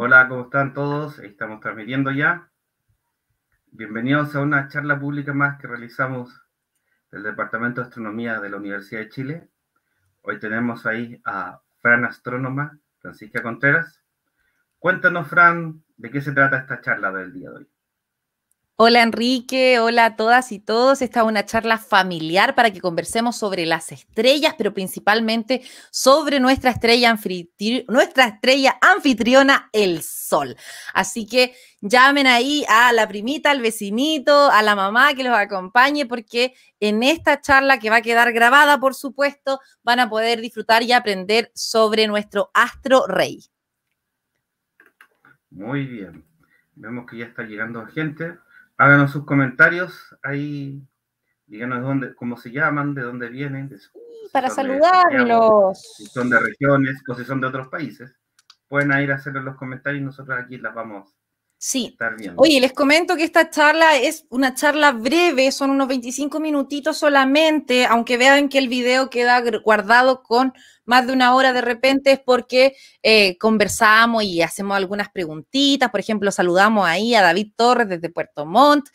Hola, ¿cómo están todos? Estamos transmitiendo ya. Bienvenidos a una charla pública más que realizamos del Departamento de Astronomía de la Universidad de Chile. Hoy tenemos ahí a Fran Astrónoma, Francisca Contreras. Cuéntanos, Fran, de qué se trata esta charla del día de hoy. Hola Enrique, hola a todas y todos. Esta es una charla familiar para que conversemos sobre las estrellas, pero principalmente sobre nuestra estrella, anfitriona, el Sol. Así que llamen ahí a la primita, al vecinito, a la mamá que los acompañe, porque en esta charla que va a quedar grabada, por supuesto, van a poder disfrutar y aprender sobre nuestro astro rey. Muy bien. Vemos que ya está llegando gente. Háganos sus comentarios ahí, díganos dónde, cómo se llaman, de dónde vienen. para saludarlos. si son de regiones o si son de otros países. Pueden ir a hacerlo los comentarios y nosotros aquí las vamos Sí. Oye, les comento que esta charla es una charla breve, son unos 25 minutitos solamente, aunque vean que el video queda guardado con más de una hora de repente, es porque eh, conversamos y hacemos algunas preguntitas, por ejemplo, saludamos ahí a David Torres desde Puerto Montt,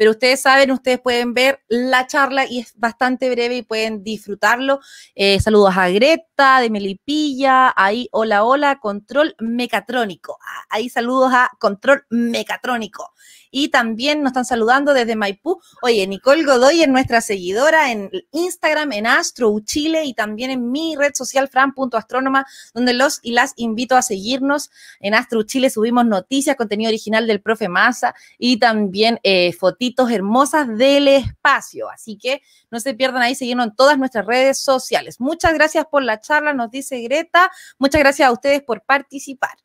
pero ustedes saben, ustedes pueden ver la charla y es bastante breve y pueden disfrutarlo. Eh, saludos a Greta, de Melipilla, ahí hola, hola, control mecatrónico. Ah, ahí saludos a control mecatrónico y también nos están saludando desde Maipú. Oye, Nicole Godoy es nuestra seguidora en Instagram, en Astro Chile y también en mi red social fran.astrónoma, donde los y las invito a seguirnos. En Astro Chile subimos noticias, contenido original del profe Massa y también eh, fotitos hermosas del espacio. Así que no se pierdan ahí seguirnos en todas nuestras redes sociales. Muchas gracias por la charla, nos dice Greta. Muchas gracias a ustedes por participar.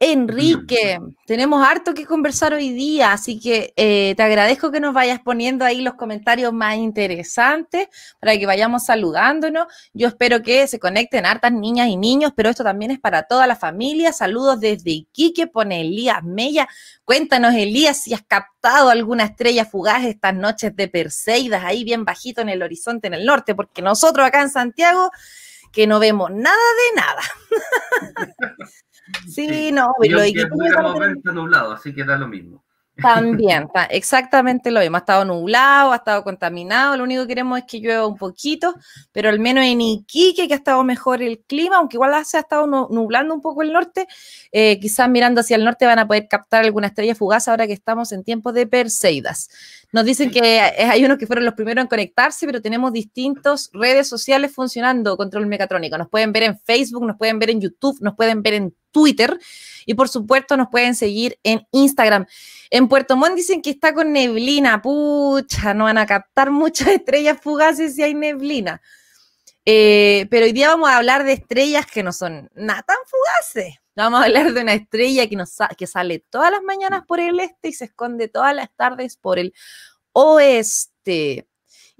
Enrique, tenemos harto que conversar hoy día, así que eh, te agradezco que nos vayas poniendo ahí los comentarios más interesantes para que vayamos saludándonos. Yo espero que se conecten hartas niñas y niños, pero esto también es para toda la familia. Saludos desde Iquique, pone Elías Mella. Cuéntanos, Elías, si has captado alguna estrella fugaz estas noches de Perseidas, ahí bien bajito en el horizonte en el norte, porque nosotros acá en Santiago que no vemos nada de nada. Sí, no, y lo Está nublado, así que da lo mismo. También, exactamente lo mismo. Ha estado nublado, ha estado contaminado. Lo único que queremos es que llueva un poquito, pero al menos en Iquique, que ha estado mejor el clima, aunque igual se ha estado nublando un poco el norte, eh, quizás mirando hacia el norte van a poder captar alguna estrella fugaz ahora que estamos en tiempo de Perseidas. Nos dicen que eh, hay unos que fueron los primeros en conectarse, pero tenemos distintas redes sociales funcionando, Control Mecatrónico. Nos pueden ver en Facebook, nos pueden ver en YouTube, nos pueden ver en Twitter. Y por supuesto nos pueden seguir en Instagram. En Puerto Montt dicen que está con neblina. Pucha, no van a captar muchas estrellas fugaces si hay neblina. Eh, pero hoy día vamos a hablar de estrellas que no son nada tan fugaces. Vamos a hablar de una estrella que, nos, que sale todas las mañanas por el este y se esconde todas las tardes por el oeste.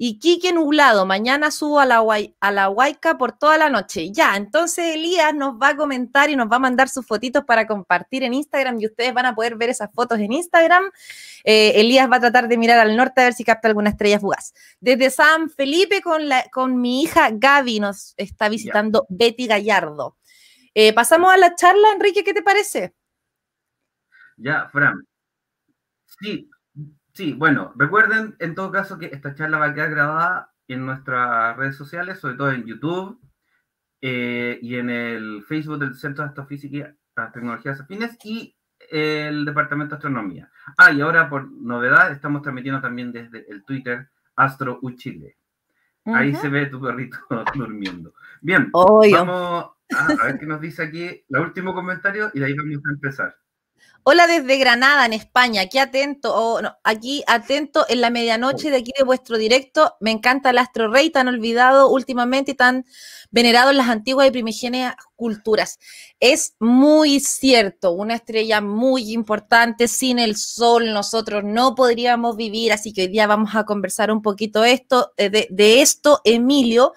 Y Quique nublado, mañana subo a la, a la Huayca por toda la noche. Ya, entonces Elías nos va a comentar y nos va a mandar sus fotitos para compartir en Instagram y ustedes van a poder ver esas fotos en Instagram. Eh, Elías va a tratar de mirar al norte a ver si capta alguna estrella fugaz. Desde San Felipe con, la, con mi hija Gaby nos está visitando Betty Gallardo. Eh, pasamos a la charla, Enrique, ¿qué te parece? Ya, Fran. Sí, Sí, bueno, recuerden en todo caso que esta charla va a quedar grabada en nuestras redes sociales, sobre todo en YouTube eh, y en el Facebook del Centro de Astrofísica y Tecnologías Afines y el Departamento de Astronomía. Ah, y ahora por novedad estamos transmitiendo también desde el Twitter Astro Chile. Ahí se ve tu perrito durmiendo. Bien, vamos a, a ver qué nos dice aquí el último comentario y de ahí vamos a empezar. Hola desde Granada, en España. Aquí atento, oh, aquí atento en la medianoche de aquí de vuestro directo. Me encanta el Astro Rey, tan olvidado últimamente y tan venerado en las antiguas y primigenias culturas. Es muy cierto, una estrella muy importante. Sin el sol nosotros no podríamos vivir, así que hoy día vamos a conversar un poquito esto, eh, de, de esto, Emilio.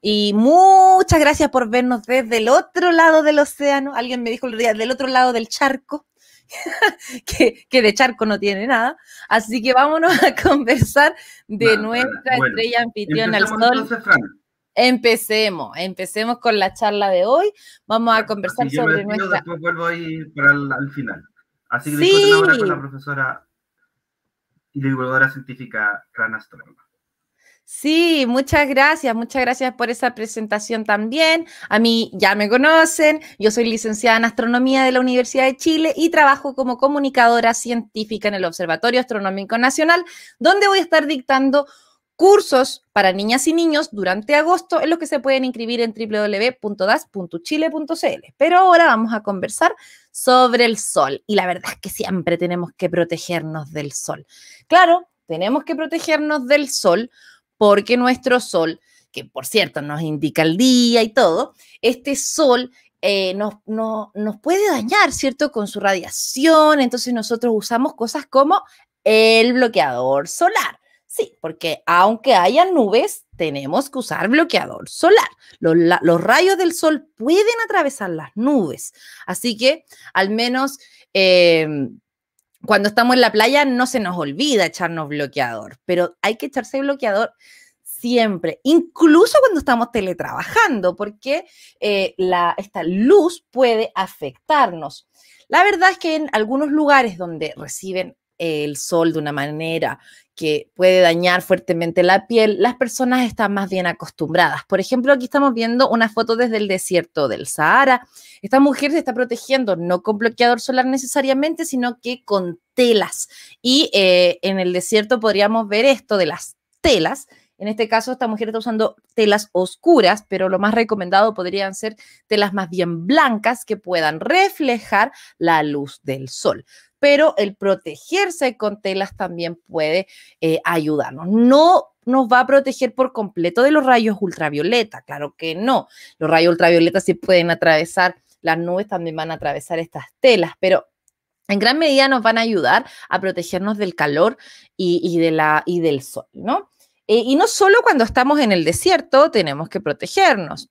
Y muchas gracias por vernos desde el otro lado del océano. Alguien me dijo el día, del otro lado del charco. que, de charco no tiene nada. Así que vámonos a conversar de nuestra estrella anfitriona al sol. Empecemos, empecemos con la charla de hoy. Vamos a conversar sobre nuestra. Después vuelvo ahí para al final. Así que sí. con la profesora y divulgadora científica Rana Astron. Sí, muchas gracias, muchas gracias por esa presentación también. A mí ya me conocen, yo soy licenciada en Astronomía de la Universidad de Chile y trabajo como comunicadora científica en el Observatorio Astronómico Nacional, donde voy a estar dictando cursos para niñas y niños durante agosto en los que se pueden inscribir en www.das.chile.cl. Pero ahora vamos a conversar sobre el sol y la verdad es que siempre tenemos que protegernos del sol. Claro, tenemos que protegernos del sol porque nuestro sol, que por cierto nos indica el día y todo, este sol eh, nos, nos puede dañar, ¿cierto? Con su radiación, entonces nosotros usamos cosas como el bloqueador solar. Sí, porque aunque haya nubes, tenemos que usar bloqueador solar. Los, rayos del sol pueden atravesar las nubes. Así que al menos em, cuando estamos en la playa no se nos olvida echarnos bloqueador, pero hay que echarse bloqueador siempre, incluso cuando estamos teletrabajando, porque eh, esta luz puede afectarnos. La verdad es que en algunos lugares donde reciben el sol de una manera que puede dañar fuertemente la piel, las personas están más bien acostumbradas. Por ejemplo, aquí estamos viendo una foto desde el desierto del Sahara. Esta mujer se está protegiendo no con bloqueador solar necesariamente, sino que con telas. Y eh, en el desierto podríamos ver esto de las telas en este caso, esta mujer está usando telas oscuras, pero lo más recomendado podrían ser telas más bien blancas que puedan reflejar la luz del sol pero el protegerse con telas también puede eh, ayudarnos. No nos va a proteger por completo de los rayos ultravioleta, claro que no. Los rayos ultravioleta sí pueden atravesar, las nubes también van a atravesar estas telas, pero en gran medida nos van a ayudar a protegernos del calor y del sol, ¿no? Eh, y no solo cuando estamos en el desierto tenemos que protegernos,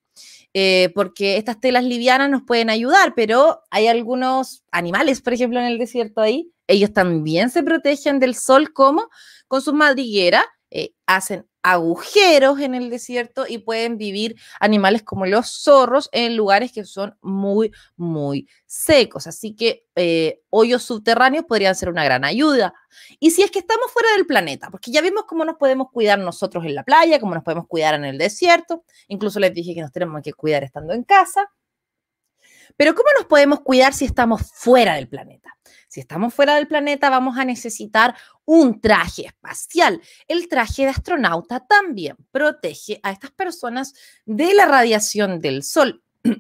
eh, porque estas telas livianas nos pueden ayudar, pero hay algunos animales, por ejemplo, en el desierto ahí, ellos también se protegen del sol como con su madriguera, eh, hacen agujeros en el desierto y pueden vivir animales como los zorros en lugares que son muy, muy secos. Así que eh, hoyos subterráneos podrían ser una gran ayuda. Y si es que estamos fuera del planeta, porque ya vimos cómo nos podemos cuidar nosotros en la playa, cómo nos podemos cuidar en el desierto, incluso les dije que nos tenemos que cuidar estando en casa. Pero ¿cómo nos podemos cuidar si estamos fuera del planeta? Si estamos fuera del planeta vamos a necesitar un traje espacial. El traje de astronauta también protege a estas personas de la radiación del sol.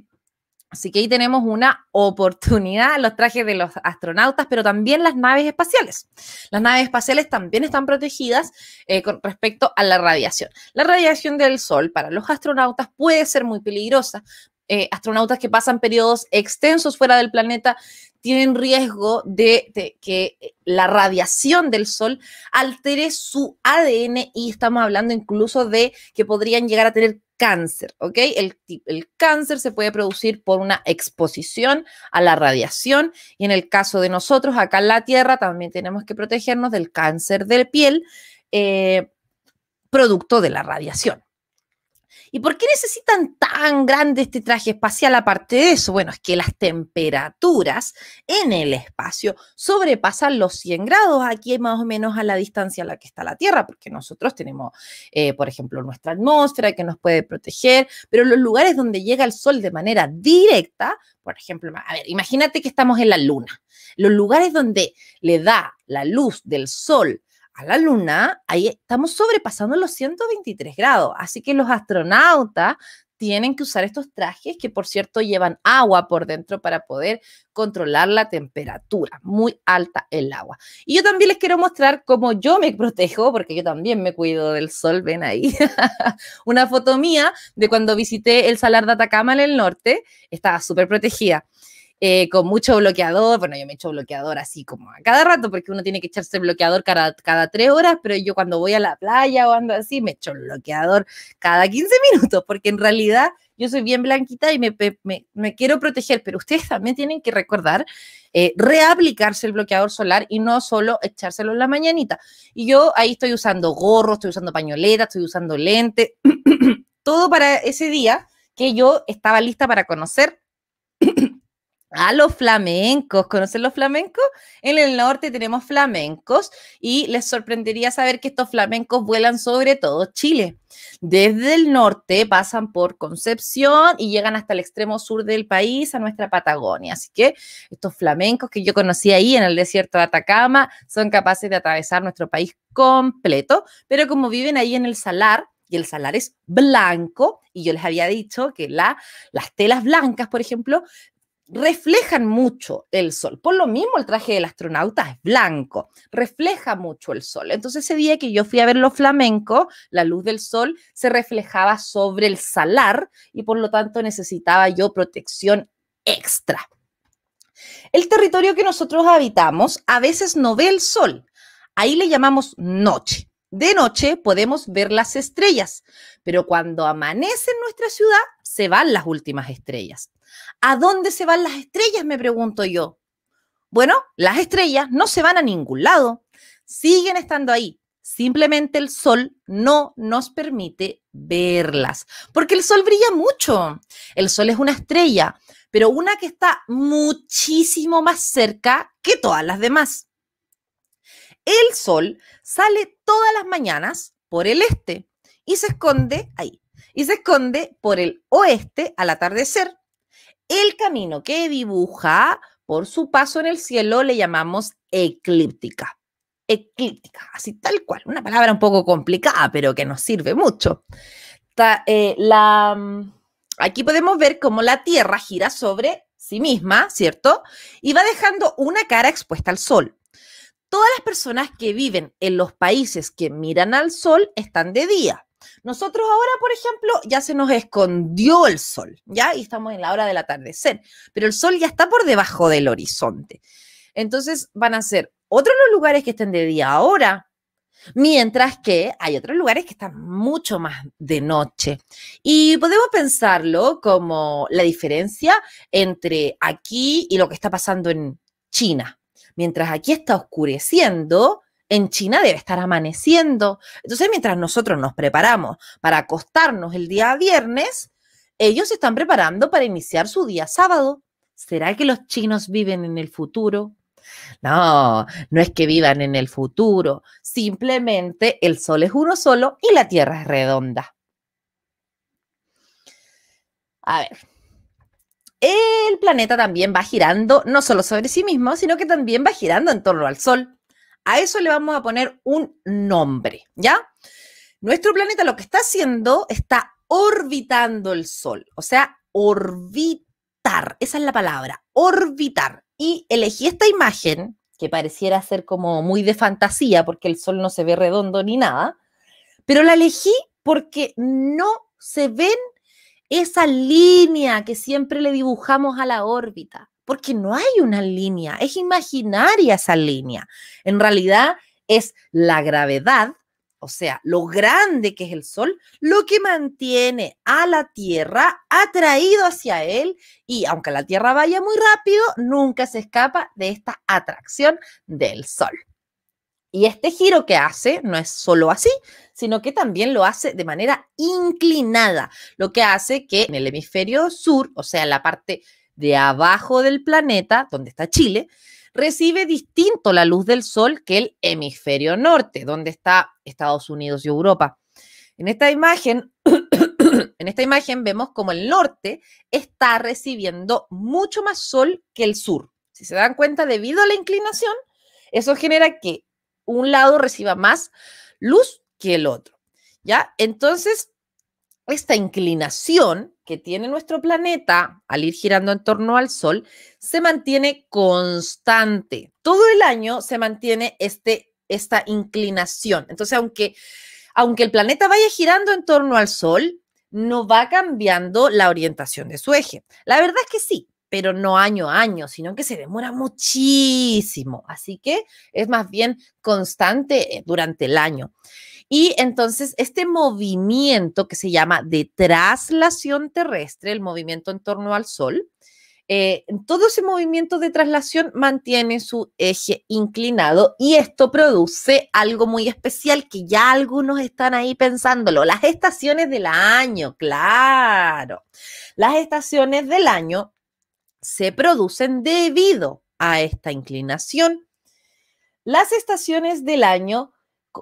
Así que ahí tenemos una oportunidad, los trajes de los astronautas, pero también las naves espaciales. Las naves espaciales también están protegidas eh, con respecto a la radiación. La radiación del Sol para los astronautas puede ser muy peligrosa, eh, astronautas que pasan periodos extensos fuera del planeta tienen riesgo de, que eh, la radiación del sol altere su ADN y estamos hablando incluso de que podrían llegar a tener cáncer, ¿ok? El, cáncer se puede producir por una exposición a la radiación y en el caso de nosotros acá en la Tierra también tenemos que protegernos del cáncer de piel eh, producto de la radiación. ¿Y por qué necesitan tan grande este traje espacial aparte de eso? Bueno, es que las temperaturas en el espacio sobrepasan los 100 grados, aquí más o menos a la distancia a la que está la Tierra, porque nosotros tenemos, eh, por ejemplo, nuestra atmósfera que nos puede proteger, pero los lugares donde llega el Sol de manera directa, por ejemplo, a ver, imagínate que estamos en la Luna, los lugares donde le da la luz del Sol a la Luna, ahí estamos sobrepasando los 123 grados. Así que los astronautas tienen que usar estos trajes que, por cierto, llevan agua por dentro para poder controlar la temperatura. Muy alta el agua. Y yo también les quiero mostrar cómo yo me protejo, porque yo también me cuido del sol, ven ahí. Una foto mía de cuando visité el Salar de Atacama en el norte. Estaba súper protegida. Eh, con mucho bloqueador. Bueno, yo me echo bloqueador así como a cada rato, porque uno tiene que echarse bloqueador cada, cada tres horas, pero yo cuando voy a la playa o ando así, me echo bloqueador cada 15 minutos, porque en realidad yo soy bien blanquita y me, me, me, quiero proteger, pero ustedes también tienen que recordar eh, reaplicarse el bloqueador solar y no solo echárselo en la mañanita. Y yo ahí estoy usando gorro, estoy usando pañoleta, estoy usando lente, todo para ese día que yo estaba lista para conocer a los flamencos. ¿Conocen los flamencos? En el norte tenemos flamencos y les sorprendería saber que estos flamencos vuelan sobre todo Chile. Desde el norte pasan por Concepción y llegan hasta el extremo sur del país, a nuestra Patagonia. Así que estos flamencos que yo conocí ahí en el desierto de Atacama son capaces de atravesar nuestro país completo, pero como viven ahí en el salar, y el salar es blanco. Y yo les había dicho que las telas blancas, por ejemplo, reflejan mucho el sol. Por lo mismo el traje del astronauta es blanco, refleja mucho el sol. Entonces ese día que yo fui a ver los flamencos, la luz del sol se reflejaba sobre el salar y por lo tanto necesitaba yo protección extra. El territorio que nosotros habitamos a veces no ve el sol. Ahí le llamamos noche. De noche podemos ver las estrellas, pero cuando amanece en nuestra ciudad se van las últimas estrellas. ¿A dónde se van las estrellas? Me pregunto yo. Bueno, las estrellas no se van a ningún lado, siguen estando ahí. Simplemente el sol no nos permite verlas, porque el sol brilla mucho. El sol es una estrella, pero una que está muchísimo más cerca que todas las demás. El sol sale todas las mañanas por el este y se esconde ahí, y se esconde por el oeste al atardecer. El camino que dibuja por su paso en el cielo le llamamos eclíptica. Eclíptica, así tal cual, una palabra un poco complicada, pero que nos sirve mucho. Eh, mm, aquí podemos ver cómo la Tierra gira sobre sí misma, ¿cierto? Y va dejando una cara expuesta al sol. Todas las personas que viven en los países que miran al sol están de día, nosotros ahora, por ejemplo, ya se nos escondió el sol, ¿ya? Y estamos en la hora del atardecer, pero el sol ya está por debajo del horizonte. Entonces van a ser otros los lugares que estén de día ahora, mientras que hay otros lugares que están mucho más de noche. Y podemos pensarlo como la diferencia entre aquí y lo que está pasando en China. Mientras aquí está oscureciendo, en China debe estar amaneciendo. Entonces, mientras nosotros nos preparamos para acostarnos el día viernes, ellos están preparando para iniciar su día sábado. ¿Será que los chinos viven en el futuro? No, no es que vivan en el futuro, simplemente el sol es uno solo y la tierra es redonda. A ver, el planeta también va girando no solo sobre sí mismo, sino que también va girando en torno al sol. A eso le vamos a poner un nombre, ¿ya? Nuestro planeta lo que está haciendo está orbitando el Sol, o sea, orbitar, esa es la palabra, orbitar. Y elegí esta imagen, que pareciera ser como muy de fantasía, porque el Sol no se ve redondo ni nada, pero la elegí porque no se ven esa línea que siempre le dibujamos a la órbita porque no hay una línea, es imaginaria esa línea. En realidad es la gravedad, o sea, lo grande que es el Sol, lo que mantiene a la Tierra atraído hacia él y aunque la Tierra vaya muy rápido, nunca se escapa de esta atracción del Sol. Y este giro que hace no es solo así, sino que también lo hace de manera inclinada, lo que hace que en el hemisferio sur, o sea, en la parte de abajo del planeta, donde está Chile, recibe distinto la luz del sol que el hemisferio norte, donde está Estados Unidos y Europa. En esta imagen, en esta imagen vemos como el norte está recibiendo mucho más sol que el sur. Si se dan cuenta, debido a la inclinación, eso genera que un lado reciba más luz que el otro. ¿Ya? Entonces, esta inclinación tiene nuestro planeta al ir girando en torno al Sol se mantiene constante. Todo el año se mantiene este, esta inclinación. Entonces, aunque, aunque el planeta vaya girando en torno al Sol, no va cambiando la orientación de su eje. La verdad es que sí, pero no año a año, sino que se demora muchísimo. Así que es más bien constante eh, durante el año. Y entonces este movimiento que se llama de traslación terrestre, el movimiento en torno al Sol, eh, todo ese movimiento de traslación mantiene su eje inclinado y esto produce algo muy especial que ya algunos están ahí pensándolo, las estaciones del año, claro. Las estaciones del año se producen debido a esta inclinación. Las estaciones del año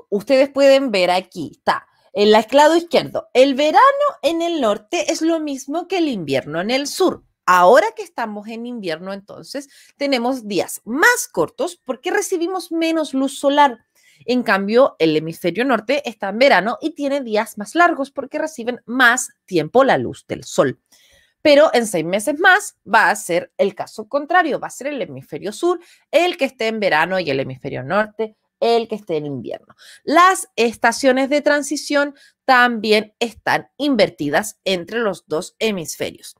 ustedes pueden ver aquí, está, el lado izquierdo. El verano en el norte es lo mismo que el invierno en el sur. Ahora que estamos en invierno, entonces, tenemos días más cortos porque recibimos menos luz solar. En cambio, el hemisferio norte está en verano y tiene días más largos porque reciben más tiempo la luz del sol. Pero en seis meses más va a ser el caso contrario, va a ser el hemisferio sur el que esté en verano y el hemisferio norte el que esté en invierno. Las estaciones de transición también están invertidas entre los dos hemisferios.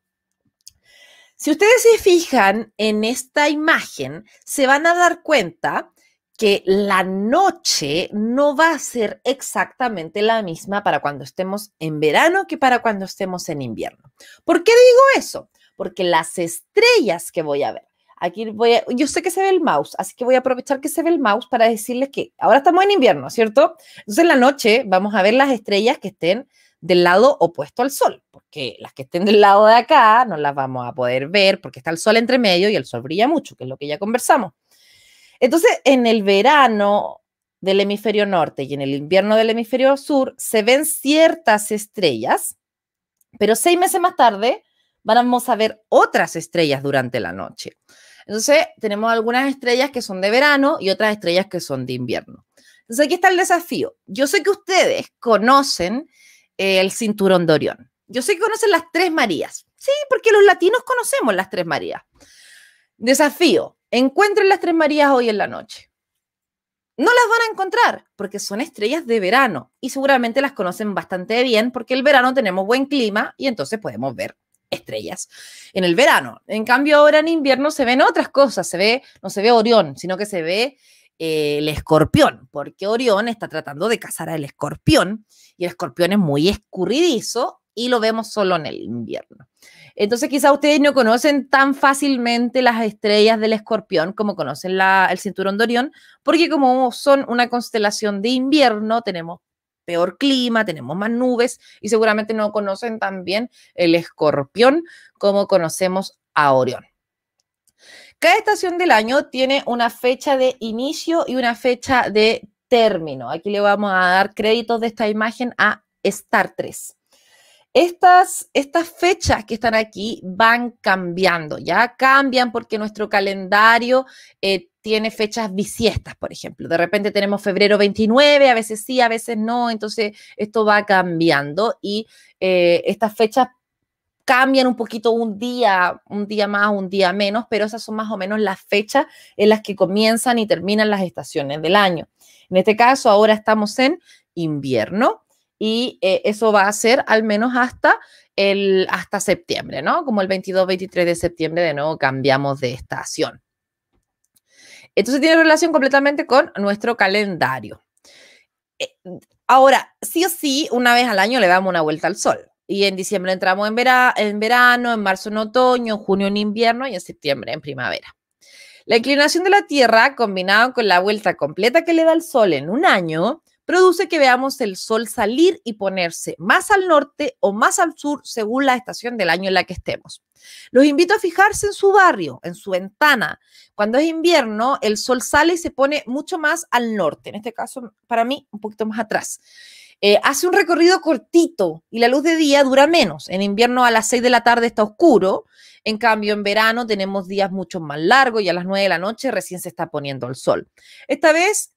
Si ustedes se fijan en esta imagen, se van a dar cuenta que la noche no va a ser exactamente la misma para cuando estemos en verano que para cuando estemos en invierno. ¿Por qué digo eso? Porque las estrellas que voy a ver Aquí voy yo sé que se ve el mouse, así que voy a aprovechar que se ve el mouse para decirles que ahora estamos en invierno, ¿cierto? Entonces en la noche vamos a ver las estrellas que estén del lado opuesto al sol, porque las que estén del lado de acá no las vamos a poder ver porque está el sol entre medio y el sol brilla mucho, que es lo que ya conversamos. Entonces, en el verano del hemisferio norte y en el invierno del hemisferio sur se ven ciertas estrellas, pero seis meses más tarde vamos a ver otras estrellas durante la noche. Entonces, tenemos algunas estrellas que son de verano y otras estrellas que son de invierno. Entonces, aquí está el desafío. Yo sé que ustedes conocen eh, el cinturón de Orión. Yo sé que conocen las tres Marías. Sí, porque los latinos conocemos las tres Marías. Desafío, encuentren las tres Marías hoy en la noche. No las van a encontrar porque son estrellas de verano y seguramente las conocen bastante bien porque el verano tenemos buen clima y entonces podemos ver estrellas en el verano. En cambio, ahora en invierno se ven otras cosas, se ve, no se ve Orión, sino que se ve eh, el escorpión, porque Orión está tratando de cazar al escorpión y el escorpión es muy escurridizo y lo vemos solo en el invierno. Entonces, quizá ustedes no conocen tan fácilmente las estrellas del escorpión como conocen la, el cinturón de Orión, porque como son una constelación de invierno, tenemos peor clima, tenemos más nubes y seguramente no conocen tan bien el escorpión como conocemos a Orión. Cada estación del año tiene una fecha de inicio y una fecha de término. Aquí le vamos a dar créditos de esta imagen a Star 3. Estas, estas, fechas que están aquí van cambiando, ya cambian porque nuestro calendario eh, tiene fechas bisiestas, por ejemplo. De repente tenemos febrero 29, a veces sí, a veces no, entonces esto va cambiando y eh, estas fechas cambian un poquito un día, un día más, un día menos, pero esas son más o menos las fechas en las que comienzan y terminan las estaciones del año. En este caso, ahora estamos en invierno y eh, eso va a ser al menos hasta, el, hasta septiembre, ¿no? Como el 22-23 de septiembre de nuevo cambiamos de estación. Entonces tiene relación completamente con nuestro calendario. Eh, ahora, sí o sí, una vez al año le damos una vuelta al sol. Y en diciembre entramos en, en verano, en marzo en otoño, en junio en invierno y en septiembre en primavera. La inclinación de la Tierra, combinado con la vuelta completa que le da el Sol en un año, produce que veamos el sol salir y ponerse más al norte o más al sur según la estación del año en la que estemos. Los invito a fijarse en su barrio, en su ventana. Cuando es invierno, el sol sale y se pone mucho más al norte, en este caso para mí un poquito más atrás. Eh, hace un recorrido cortito y la luz de día dura menos. En invierno a las 6 de la tarde está oscuro, en cambio en verano tenemos días mucho más largos y a las 9 de la noche recién se está poniendo el sol. Esta vez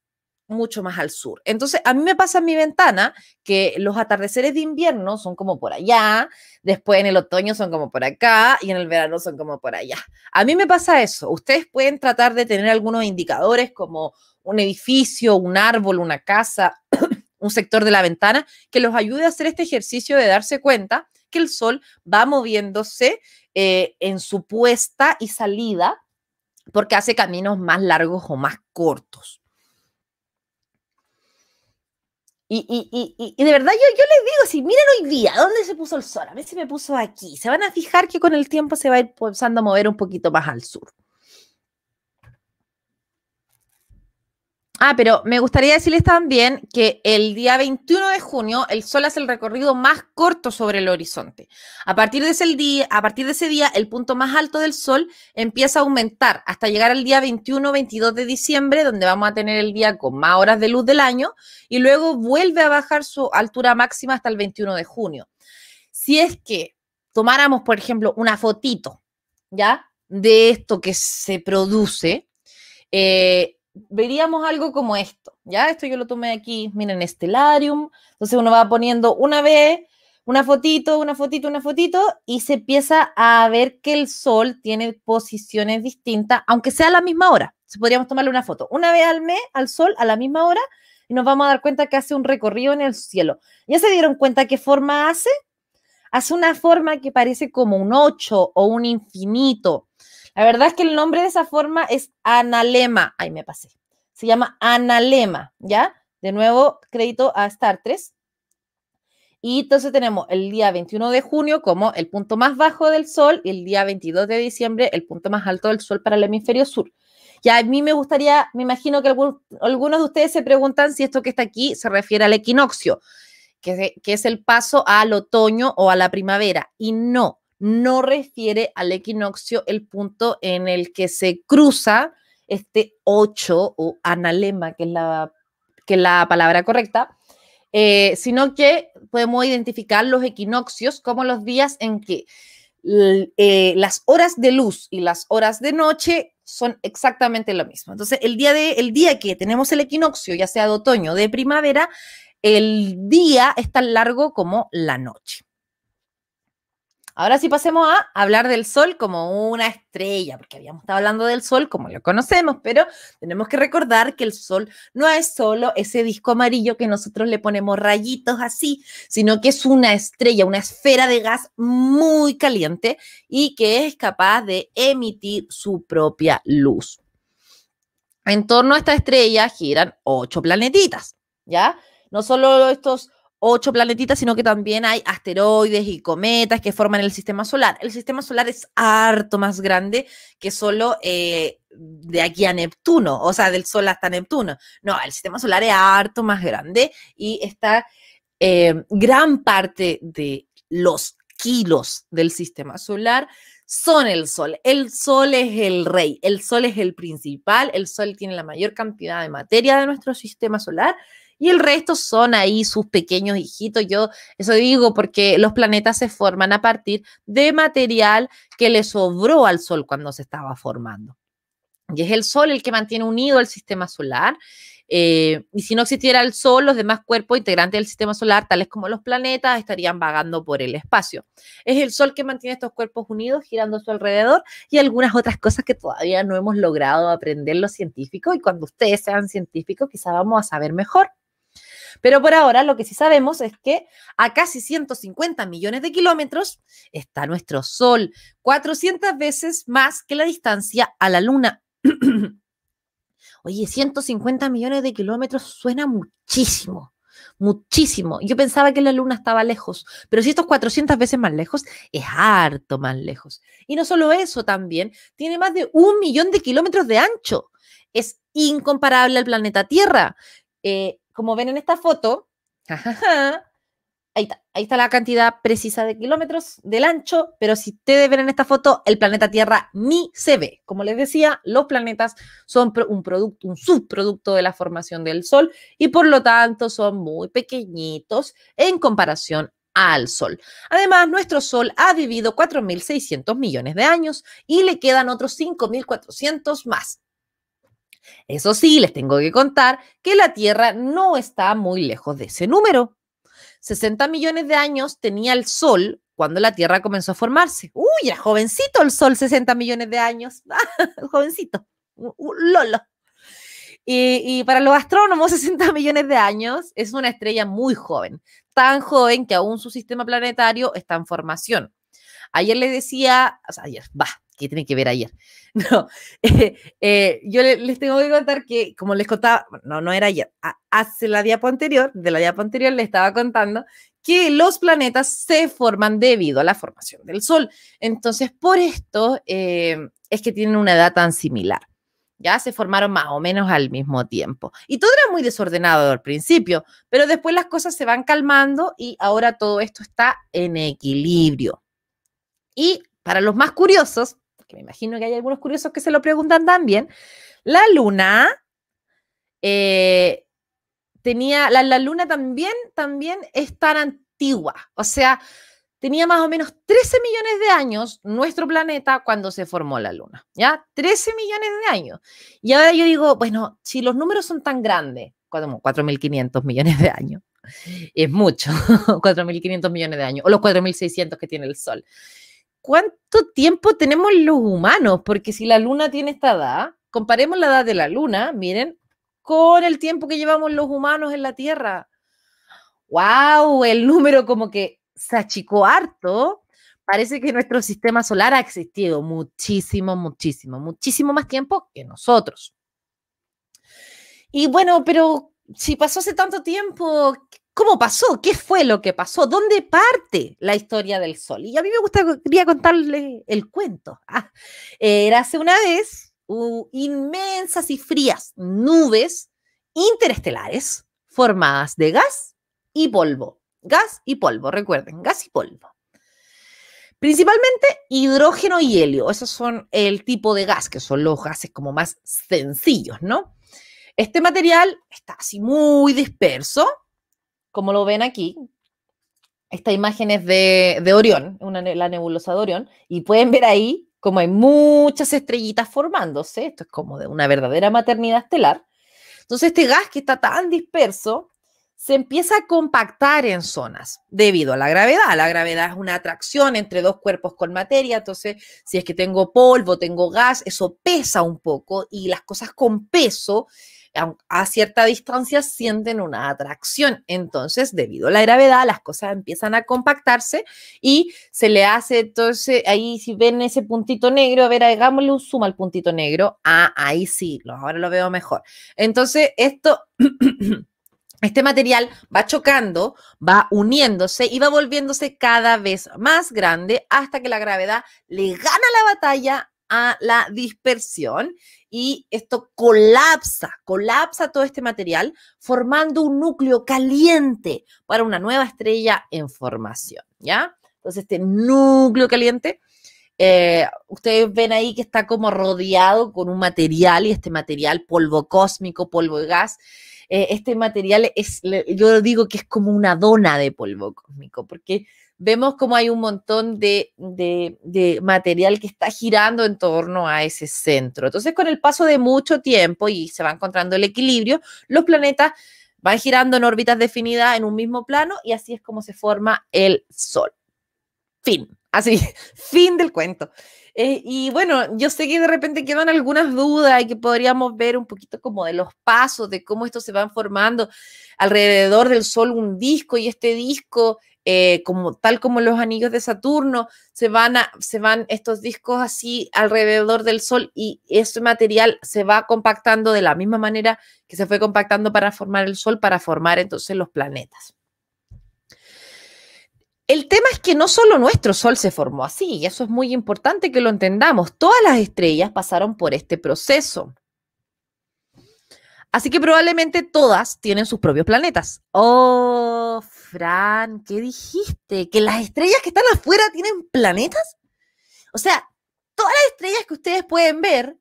mucho más al sur. Entonces, a mí me pasa en mi ventana que los atardeceres de invierno son como por allá, después en el otoño son como por acá y en el verano son como por allá. A mí me pasa eso. Ustedes pueden tratar de tener algunos indicadores como un edificio, un árbol, una casa, un sector de la ventana, que los ayude a hacer este ejercicio de darse cuenta que el sol va moviéndose eh, en su puesta y salida porque hace caminos más largos o más cortos. Y, de verdad yo, yo les digo, si miren hoy día, ¿dónde se puso el sol? A ver si me puso aquí. Se van a fijar que con el tiempo se va a ir pues, empezando a mover un poquito más al sur. Ah, pero me gustaría decirles también que el día 21 de junio el Sol hace el recorrido más corto sobre el horizonte. A partir de ese día, a partir de ese día el punto más alto del Sol empieza a aumentar hasta llegar al día 21-22 de diciembre, donde vamos a tener el día con más horas de luz del año, y luego vuelve a bajar su altura máxima hasta el 21 de junio. Si es que tomáramos, por ejemplo, una fotito, ¿ya? De esto que se produce, eh, veríamos algo como esto, ¿ya? Esto yo lo tomé aquí, miren, Stellarium. Entonces uno va poniendo una vez una fotito, una fotito, una fotito, y se empieza a ver que el sol tiene posiciones distintas, aunque sea a la misma hora. Si podríamos tomarle una foto una vez al mes al sol a la misma hora y nos vamos a dar cuenta que hace un recorrido en el cielo. ¿Ya se dieron cuenta qué forma hace? Hace una forma que parece como un 8 o un infinito. La verdad es que el nombre de esa forma es analema. Ahí me pasé. Se llama analema, ¿ya? De nuevo, crédito a Star 3. Y entonces tenemos el día 21 de junio como el punto más bajo del sol y el día 22 de diciembre el punto más alto del sol para el hemisferio sur. Ya a mí me gustaría, me imagino que algunos de ustedes se preguntan si esto que está aquí se refiere al equinoccio, que es el paso al otoño o a la primavera. Y no, no refiere al equinoccio el punto en el que se cruza este ocho o analema, que es la, que la palabra correcta, eh, sino que podemos identificar los equinoccios como los días en que eh, las horas de luz y las horas de noche son exactamente lo mismo. Entonces, el día, el día que tenemos el equinoccio, ya sea de otoño o de primavera, el día es tan largo como la noche. Ahora sí pasemos a hablar del Sol como una estrella, porque habíamos estado hablando del Sol como lo conocemos, pero tenemos que recordar que el Sol no es solo ese disco amarillo que nosotros le ponemos rayitos así, sino que es una estrella, una esfera de gas muy caliente y que es capaz de emitir su propia luz. En torno a esta estrella giran ocho planetitas, ¿ya? No solo estos ocho planetitas, sino que también hay asteroides y cometas que forman el sistema solar. El sistema solar es harto más grande que solo eh, de aquí a Neptuno, o sea, del Sol hasta Neptuno. No, el sistema solar es harto más grande y está eh, gran parte de los kilos del sistema solar son el Sol. El Sol es el rey, el Sol es el principal, el Sol tiene la mayor cantidad de materia de nuestro sistema solar y el resto son ahí sus pequeños hijitos. Yo eso digo porque los planetas se forman a partir de material que le sobró al Sol cuando se estaba formando. Y es el Sol el que mantiene unido al sistema solar. Eh, y si no existiera el Sol, los demás cuerpos integrantes del sistema solar, tales como los planetas, estarían vagando por el espacio. Es el Sol que mantiene estos cuerpos unidos, girando a su alrededor y algunas otras cosas que todavía no hemos logrado aprender los científicos. Y cuando ustedes sean científicos, quizá vamos a saber mejor. Pero por ahora lo que sí sabemos es que a casi 150 millones de kilómetros está nuestro Sol, 400 veces más que la distancia a la Luna. Oye, 150 millones de kilómetros suena muchísimo, muchísimo. Yo pensaba que la Luna estaba lejos, pero si esto es 400 veces más lejos, es harto más lejos. Y no solo eso también, tiene más de un millón de kilómetros de ancho. Es incomparable al planeta Tierra. Eh, como ven en esta foto, Ahí, está, ahí está, la cantidad precisa de kilómetros del ancho, pero si ustedes ven en esta foto, el planeta Tierra ni se ve. Como les decía, los planetas son un producto, un subproducto de la formación del Sol y por lo tanto son muy pequeñitos en comparación al Sol. Además, nuestro Sol ha vivido 4.600 millones de años y le quedan otros 5.400 más. Eso sí, les tengo que contar que la Tierra no está muy lejos de ese número. 60 millones de años tenía el Sol cuando la Tierra comenzó a formarse. Uy, era jovencito el Sol, 60 millones de años. jovencito, lolo. Y, y, para los astrónomos, 60 millones de años es una estrella muy joven, tan joven que aún su sistema planetario está en formación. Ayer le decía, o ayer, va, ¿qué tiene que ver ayer? No, eh, eh, yo les, tengo que contar que, como les contaba, no, no era ayer, hace la diapo anterior, de la diapo anterior les estaba contando que los planetas se forman debido a la formación del Sol. Entonces, por esto eh, es que tienen una edad tan similar. Ya se formaron más o menos al mismo tiempo. Y todo era muy desordenado al principio, pero después las cosas se van calmando y ahora todo esto está en equilibrio. Y para los más curiosos, me imagino que hay algunos curiosos que se lo preguntan también, la luna eh, tenía, la, la, luna también, también es tan antigua, o sea, tenía más o menos 13 millones de años nuestro planeta cuando se formó la luna, ¿ya? 13 millones de años. Y ahora yo digo, bueno, si los números son tan grandes, 4.500 millones de años, es mucho, 4.500 millones de años, o los 4.600 que tiene el Sol cuánto tiempo tenemos los humanos, porque si la luna tiene esta edad, comparemos la edad de la luna, miren, con el tiempo que llevamos los humanos en la Tierra. ¡Wow! El número como que se achicó harto. Parece que nuestro sistema solar ha existido muchísimo, muchísimo, muchísimo más tiempo que nosotros. Y bueno, pero si pasó hace tanto tiempo, ¿Cómo pasó? ¿Qué fue lo que pasó? ¿Dónde parte la historia del sol? Y a mí me gustaría contarle el cuento. Ah, era hace una vez inmensas y frías nubes interestelares formadas de gas y polvo. Gas y polvo, recuerden, gas y polvo. Principalmente hidrógeno y helio. Esos son el tipo de gas, que son los gases como más sencillos, ¿no? Este material está así muy disperso como lo ven aquí, esta imagen es de, Orión, una, la nebulosa de Orión, y pueden ver ahí como hay muchas estrellitas formándose, esto es como de una verdadera maternidad estelar. Entonces este gas que está tan disperso se empieza a compactar en zonas debido a la gravedad. La gravedad es una atracción entre dos cuerpos con materia, entonces si es que tengo polvo, tengo gas, eso pesa un poco y las cosas con peso a cierta distancia sienten una atracción. Entonces, debido a la gravedad, las cosas empiezan a compactarse y se le hace, entonces, ahí si ven ese puntito negro, a ver, hagámosle un zoom al puntito negro. Ah, ahí sí, ahora lo veo mejor. Entonces, esto... Este material va chocando, va uniéndose y va volviéndose cada vez más grande hasta que la gravedad le gana la batalla a la dispersión y esto colapsa, colapsa todo este material formando un núcleo caliente para una nueva estrella en formación, ¿ya? Entonces este núcleo caliente, eh, ustedes ven ahí que está como rodeado con un material y este material, polvo cósmico, polvo de gas, eh, este material es, yo digo que es como una dona de polvo cósmico, porque vemos como hay un montón de, material que está girando en torno a ese centro. Entonces, con el paso de mucho tiempo y se va encontrando el equilibrio, los planetas van girando en órbitas definidas en un mismo plano y así es como se forma el Sol. Fin, así, fin del cuento. Eh, y bueno, yo sé que de repente quedan algunas dudas y que podríamos ver un poquito como de los pasos, de cómo esto se van formando alrededor del Sol, un disco y este disco eh, como, tal como los anillos de Saturno, se van, se van estos discos así alrededor del Sol y ese material se va compactando de la misma manera que se fue compactando para formar el Sol, para formar entonces los planetas. El tema es que no solo nuestro Sol se formó así, y eso es muy importante que lo entendamos, todas las estrellas pasaron por este proceso. Así que probablemente todas tienen sus propios planetas. Oh, Fran, ¿qué dijiste? ¿Que las estrellas que están afuera tienen planetas? O sea, todas las estrellas que ustedes pueden ver,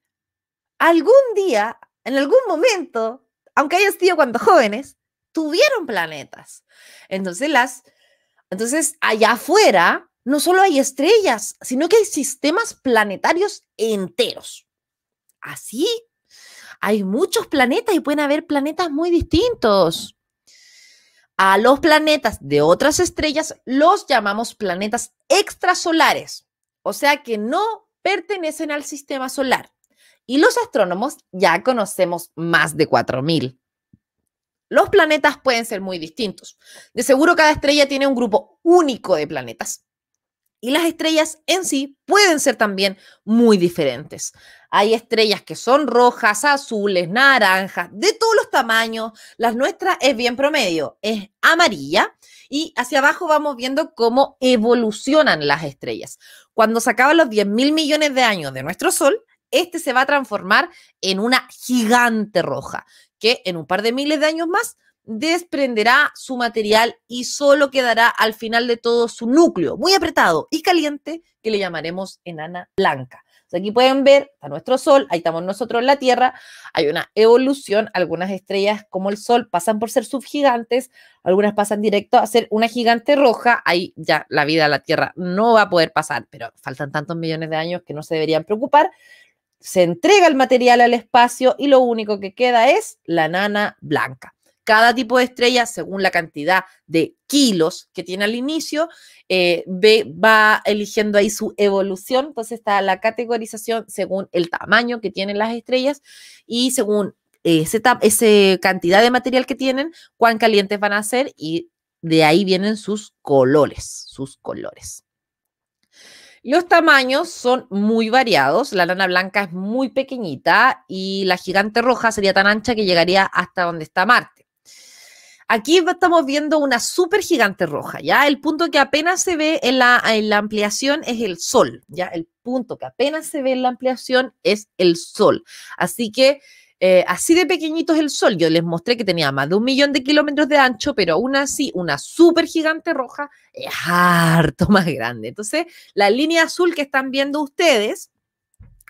algún día, en algún momento, aunque hayan sido cuando jóvenes, tuvieron planetas. Entonces, las, entonces allá afuera no solo hay estrellas, sino que hay sistemas planetarios enteros. Así hay muchos planetas y pueden haber planetas muy distintos. A los planetas de otras estrellas los llamamos planetas extrasolares, o sea que no pertenecen al sistema solar. Y los astrónomos ya conocemos más de 4000. Los planetas pueden ser muy distintos. De seguro cada estrella tiene un grupo único de planetas y las estrellas en sí pueden ser también muy diferentes. Hay estrellas que son rojas, azules, naranjas, de todos los tamaños. Las nuestras es bien promedio, es amarilla. Y hacia abajo vamos viendo cómo evolucionan las estrellas. Cuando se acaban los 10 mil millones de años de nuestro Sol, este se va a transformar en una gigante roja, que en un par de miles de años más desprenderá su material y solo quedará al final de todo su núcleo muy apretado y caliente que le llamaremos enana blanca. Aquí pueden ver a nuestro Sol, ahí estamos nosotros en la Tierra, hay una evolución, algunas estrellas como el Sol pasan por ser subgigantes, algunas pasan directo a ser una gigante roja, ahí ya la vida de la Tierra no va a poder pasar, pero faltan tantos millones de años que no se deberían preocupar. Se entrega el material al espacio y lo único que queda es la nana blanca. Cada tipo de estrella, según la cantidad de kilos que tiene al inicio, eh, va eligiendo ahí su evolución. Entonces está la categorización según el tamaño que tienen las estrellas y según esa cantidad de material que tienen, cuán calientes van a ser y de ahí vienen sus colores, sus colores. Los tamaños son muy variados. La lana blanca es muy pequeñita y la gigante roja sería tan ancha que llegaría hasta donde está Marte. Aquí estamos viendo una super gigante roja, ¿ya? El punto que apenas se ve en la, ampliación es el sol, ¿ya? El punto que apenas se ve en la ampliación es el sol. Así que... Eh, así de pequeñito es el Sol. Yo les mostré que tenía más de un millón de kilómetros de ancho, pero aún así una super gigante roja es harto más grande. Entonces, la línea azul que están viendo ustedes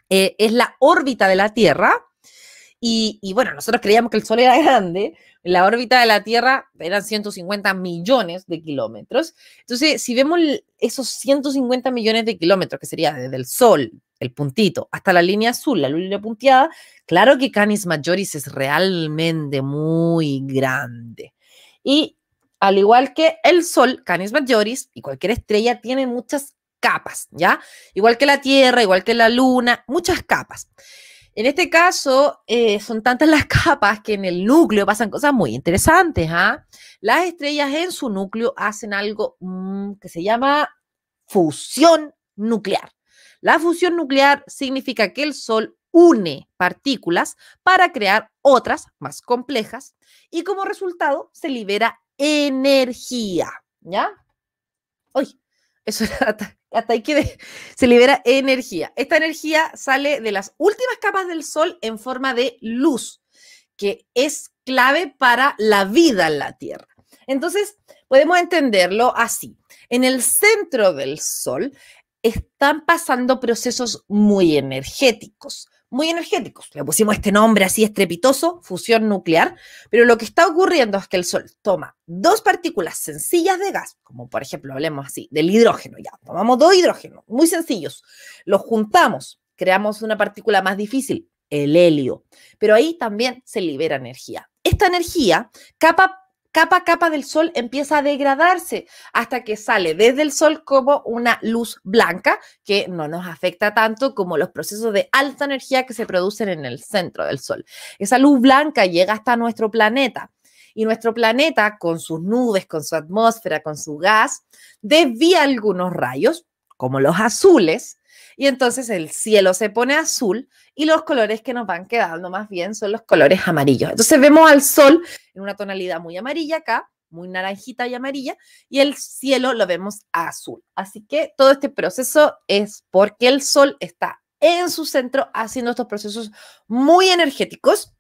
eh, es la órbita de la Tierra. Y, y, bueno, nosotros creíamos que el Sol era grande, la órbita de la Tierra eran 150 millones de kilómetros. Entonces, si vemos esos 150 millones de kilómetros, que sería desde el Sol, el puntito, hasta la línea azul, la línea punteada, claro que Canis Majoris es realmente muy grande. Y al igual que el Sol, Canis Majoris y cualquier estrella tiene muchas capas, ¿ya? Igual que la Tierra, igual que la Luna, muchas capas. En este caso, eh, son tantas las capas que en el núcleo pasan cosas muy interesantes. ¿ah? Las estrellas en su núcleo hacen algo mm, que se llama fusión nuclear. La fusión nuclear significa que el Sol une partículas para crear otras más complejas y como resultado se libera energía. ¿Ya? Uy, eso era hasta ahí que se libera energía. Esta energía sale de las últimas capas del Sol en forma de luz, que es clave para la vida en la Tierra. Entonces, podemos entenderlo así. En el centro del Sol están pasando procesos muy energéticos, muy energéticos. Le pusimos este nombre así estrepitoso, fusión nuclear, pero lo que está ocurriendo es que el Sol toma dos partículas sencillas de gas, como por ejemplo hablemos así, del hidrógeno, ya, tomamos dos hidrógenos, muy sencillos, los juntamos, creamos una partícula más difícil, el helio, pero ahí también se libera energía. Esta energía capa capa capa del sol empieza a degradarse hasta que sale desde el sol como una luz blanca que no nos afecta tanto como los procesos de alta energía que se producen en el centro del sol. Esa luz blanca llega hasta nuestro planeta y nuestro planeta con sus nubes, con su atmósfera, con su gas, desvía algunos rayos, como los azules, y entonces el cielo se pone azul y los colores que nos van quedando más bien son los colores amarillos. Entonces vemos al sol en una tonalidad muy amarilla acá, muy naranjita y amarilla, y el cielo lo vemos azul. Así que todo este proceso es porque el sol está en su centro haciendo estos procesos muy energéticos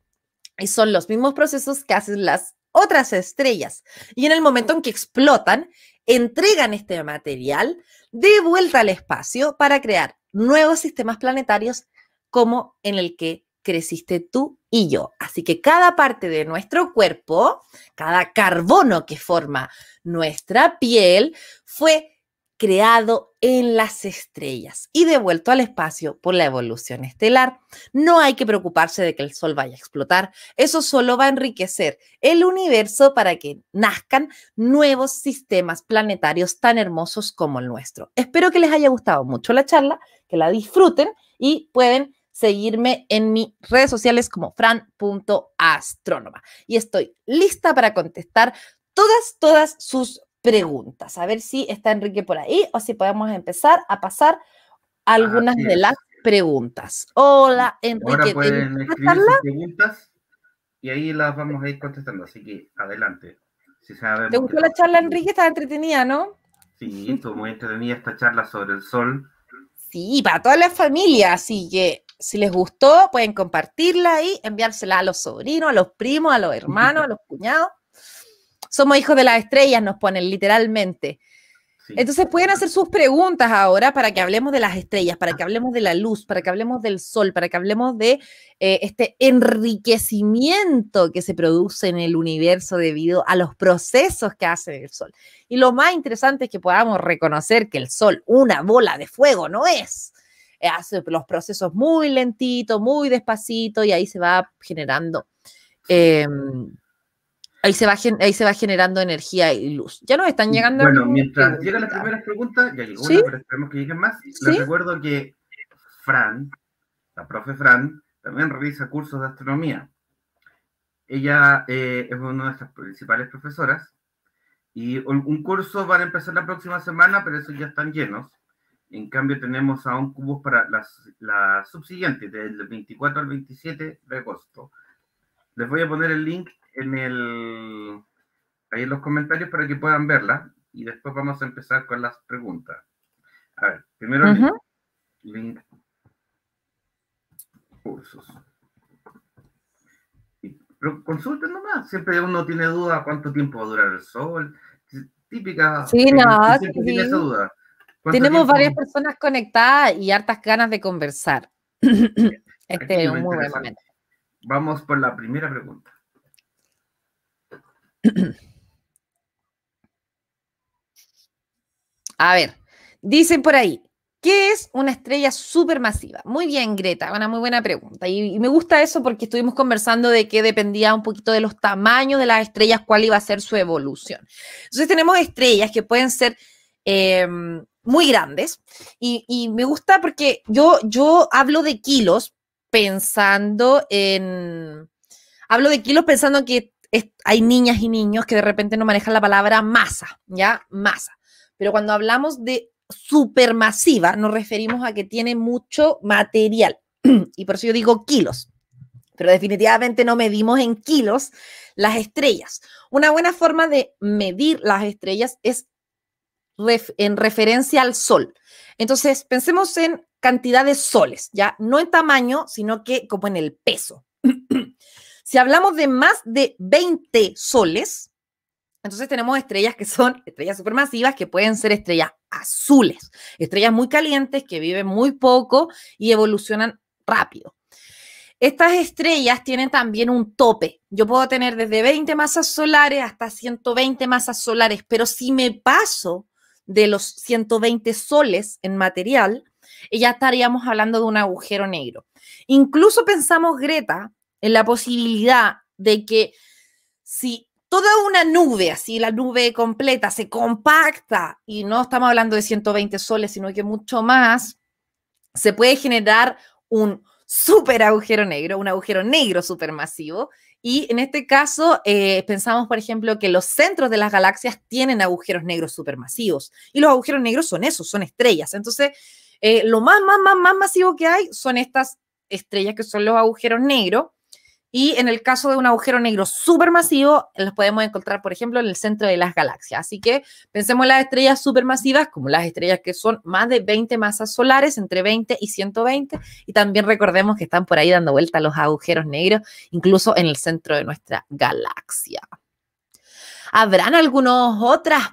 y son los mismos procesos que hacen las otras estrellas. Y en el momento en que explotan, entregan este material de vuelta al espacio para crear nuevos sistemas planetarios como en el que creciste tú y yo. Así que cada parte de nuestro cuerpo, cada carbono que forma nuestra piel, fue creado en las estrellas y devuelto al espacio por la evolución estelar. No hay que preocuparse de que el Sol vaya a explotar, eso solo va a enriquecer el universo para que nazcan nuevos sistemas planetarios tan hermosos como el nuestro. Espero que les haya gustado mucho la charla, que la disfruten y pueden seguirme en mis redes sociales como fran.astrónoma. Y estoy lista para contestar todas, todas sus preguntas. A ver si está Enrique por ahí o si podemos empezar a pasar algunas de las preguntas. Hola, Enrique. Ahora pueden escribir preguntas y ahí las vamos a ir contestando. Así que adelante. ¿Te gustó la charla, Enrique? Estaba entretenida, ¿no? Sí, estuvo muy entretenida esta charla sobre el sol. Sí, para toda la familia, así que si les gustó, pueden compartirla y enviársela a los sobrinos, a los primos, a los hermanos, a los cuñados somos hijos de las estrellas, nos ponen literalmente. Entonces pueden hacer sus preguntas ahora para que hablemos de las estrellas, para que ah. hablemos de la luz, para que hablemos del sol, para que hablemos de eh, este enriquecimiento que se produce en el universo debido a los procesos que hace el sol. Y lo más interesante es que podamos reconocer que el sol, una bola de fuego, no es eh, hace los procesos muy lentito, muy despacito y ahí se va generando em, Ahí se, va, ahí se va generando energía y luz. Ya nos están llegando. Bueno, mientras llegan las primeras preguntas, ya llegó pero esperemos que lleguen más. Les recuerdo que Fran, la profe Fran, también realiza cursos de astronomía. Ella eh, es una de nuestras principales profesoras y un, curso van a empezar la próxima semana, pero esos ya están llenos. En cambio, tenemos aún cubos para las, las subsiguientes, del 24 al 27 de agosto. Les voy a poner el link en el, ahí en los comentarios para que puedan verla y después vamos a empezar con las preguntas. A ver, primero link, cursos. Pero consulten nomás, siempre uno tiene duda cuánto tiempo va a durar el sol, típica. Sí, no, Tenemos varias personas conectadas y hartas ganas de conversar. este momento. Vamos por la primera pregunta. A ver, dicen por ahí, ¿qué es una estrella supermasiva? Muy bien, Greta, una muy buena pregunta. Y, me gusta eso porque estuvimos conversando de que dependía un poquito de los tamaños de las estrellas, cuál iba a ser su evolución. Entonces tenemos estrellas que pueden ser em, muy grandes y, y, me gusta porque yo, yo hablo de kilos pensando en... Hablo de kilos pensando que hay niñas y niños que de repente no manejan la palabra masa, ¿ya? Masa. Pero cuando hablamos de supermasiva, nos referimos a que tiene mucho material. y por eso yo digo kilos. Pero definitivamente no medimos en kilos las estrellas. Una buena forma de medir las estrellas es en referencia al sol. Entonces, pensemos en cantidad de soles, ¿ya? No en tamaño, sino que como en el peso. Si hablamos de más de 20 soles, entonces tenemos estrellas que son estrellas supermasivas, que pueden ser estrellas azules, estrellas muy calientes que viven muy poco y evolucionan rápido. Estas estrellas tienen también un tope. Yo puedo tener desde 20 masas solares hasta 120 masas solares, pero si me paso de los 120 soles en material, ya estaríamos hablando de un agujero negro. Incluso pensamos, Greta, en la posibilidad de que si toda una nube, así la nube completa, se compacta, y no estamos hablando de 120 soles, sino que mucho más, se puede generar un super agujero negro, un agujero negro supermasivo. Y en este caso, eh, pensamos, por ejemplo, que los centros de las galaxias tienen agujeros negros supermasivos. Y los agujeros negros son esos, son estrellas. Entonces, eh, lo más, más, más, más masivo que hay son estas estrellas que son los agujeros negros. Y en el caso de un agujero negro supermasivo, los podemos encontrar, por ejemplo, en el centro de las galaxias. Así que pensemos en las estrellas supermasivas como las estrellas que son más de 20 masas solares, entre 20 y 120. Y también recordemos que están por ahí dando vuelta los agujeros negros, incluso en el centro de nuestra galaxia. ¿Habrán algunas otras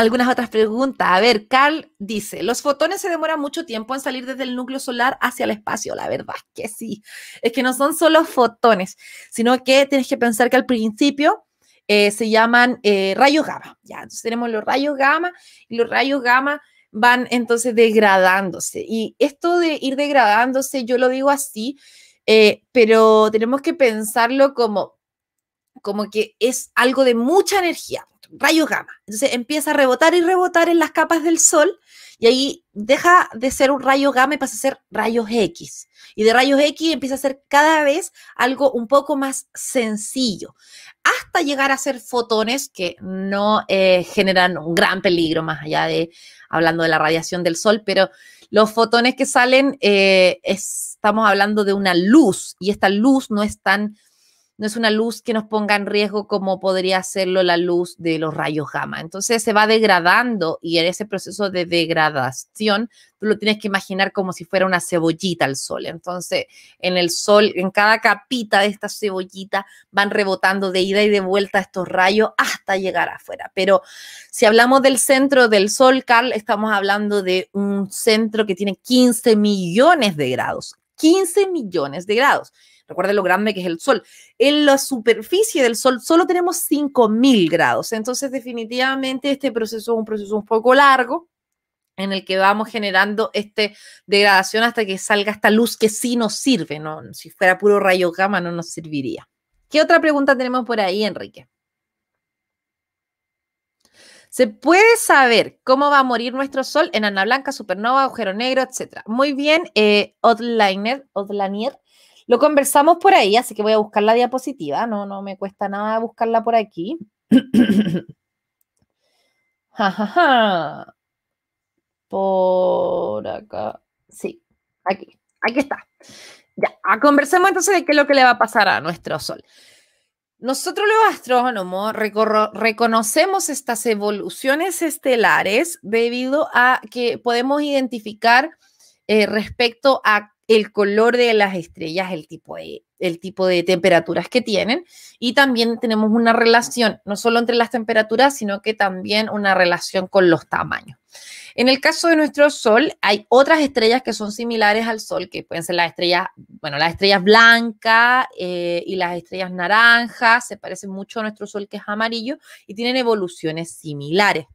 algunas otras preguntas. A ver, Carl dice, los fotones se demoran mucho tiempo en salir desde el núcleo solar hacia el espacio. La verdad es que sí. Es que no son solo fotones, sino que tienes que pensar que al principio eh, se llaman eh, rayos gamma. Ya, entonces tenemos los rayos gamma y los rayos gamma van entonces degradándose. Y esto de ir degradándose, yo lo digo así, eh, pero tenemos que pensarlo como como que es algo de mucha energía rayos gamma. Entonces empieza a rebotar y rebotar en las capas del Sol y ahí deja de ser un rayo gamma y pasa a ser rayos X. Y de rayos X empieza a ser cada vez algo un poco más sencillo, hasta llegar a ser fotones que no eh, generan un gran peligro más allá de hablando de la radiación del Sol, pero los fotones que salen, eh, estamos hablando de una luz y esta luz no es tan no es una luz que nos ponga en riesgo como podría hacerlo la luz de los rayos gamma. Entonces se va degradando y en ese proceso de degradación tú lo tienes que imaginar como si fuera una cebollita al sol. Entonces en el sol, en cada capita de esta cebollita van rebotando de ida y de vuelta estos rayos hasta llegar afuera. Pero si hablamos del centro del sol, Carl, estamos hablando de un centro que tiene 15 millones de grados. 15 millones de grados. Recuerden lo grande que es el Sol. En la superficie del Sol solo tenemos 5.000 grados. Entonces, definitivamente, este proceso es un proceso un poco largo en el que vamos generando esta degradación hasta que salga esta luz que sí nos sirve, ¿no? Si fuera puro rayo gamma no nos serviría. ¿Qué otra pregunta tenemos por ahí, Enrique? ¿Se puede saber cómo va a morir nuestro Sol en Ana Blanca, Supernova, Agujero Negro, etcétera? Muy bien, eh, lo conversamos por ahí, así que voy a buscar la diapositiva. No, no me cuesta nada buscarla por aquí. ja, Por acá. Sí, aquí. Aquí está. Ya, ah, conversemos entonces de qué es lo que le va a pasar a nuestro Sol. Nosotros los astrónomos reconocemos estas evoluciones estelares debido a que podemos identificar eh, respecto a el color de las estrellas, el tipo de, temperaturas que tienen. Y también tenemos una relación, no solo entre las temperaturas, sino que también una relación con los tamaños. En el caso de nuestro Sol, hay otras estrellas que son similares al Sol, que pueden ser las estrellas, bueno, las estrellas blancas eh, y las estrellas naranjas, se parecen mucho a nuestro Sol que es amarillo y tienen evoluciones similares.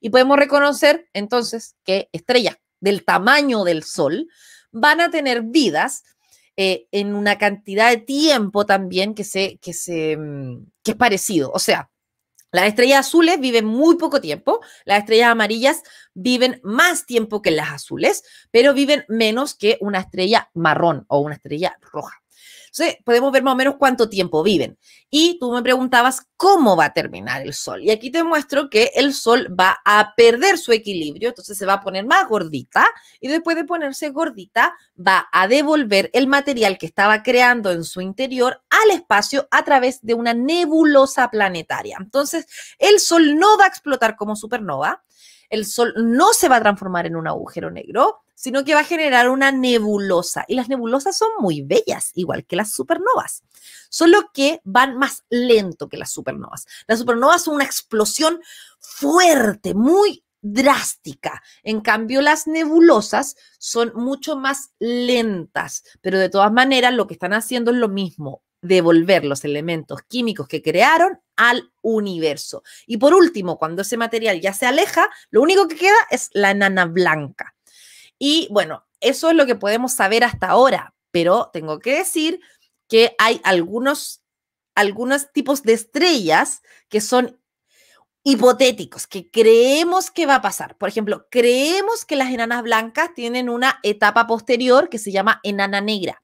Y podemos reconocer entonces que estrellas del tamaño del Sol van a tener vidas eh, en una cantidad de tiempo también que, se, que, se, mm, que es parecido. O sea, las estrellas azules viven muy poco tiempo, las estrellas amarillas viven más tiempo que las azules, pero viven menos que una estrella marrón o una estrella roja. Entonces, podemos ver más o menos cuánto tiempo viven. Y tú me preguntabas cómo va a terminar el Sol. Y aquí te muestro que el Sol va a perder su equilibrio, entonces se va a poner más gordita y después de ponerse gordita va a devolver el material que estaba creando en su interior al espacio a través de una nebulosa planetaria. Entonces, el Sol no va a explotar como supernova, el Sol no se va a transformar en un agujero negro, sino que va a generar una nebulosa. Y las nebulosas son muy bellas, igual que las supernovas, solo que van más lento que las supernovas. Las supernovas son una explosión fuerte, muy drástica. En cambio, las nebulosas son mucho más lentas, pero de todas maneras lo que están haciendo es lo mismo, devolver los elementos químicos que crearon al universo. Y por último, cuando ese material ya se aleja, lo único que queda es la enana blanca. Y bueno, eso es lo que podemos saber hasta ahora, pero tengo que decir que hay algunos, algunos tipos de estrellas que son hipotéticos, que creemos que va a pasar. Por ejemplo, creemos que las enanas blancas tienen una etapa posterior que se llama enana negra,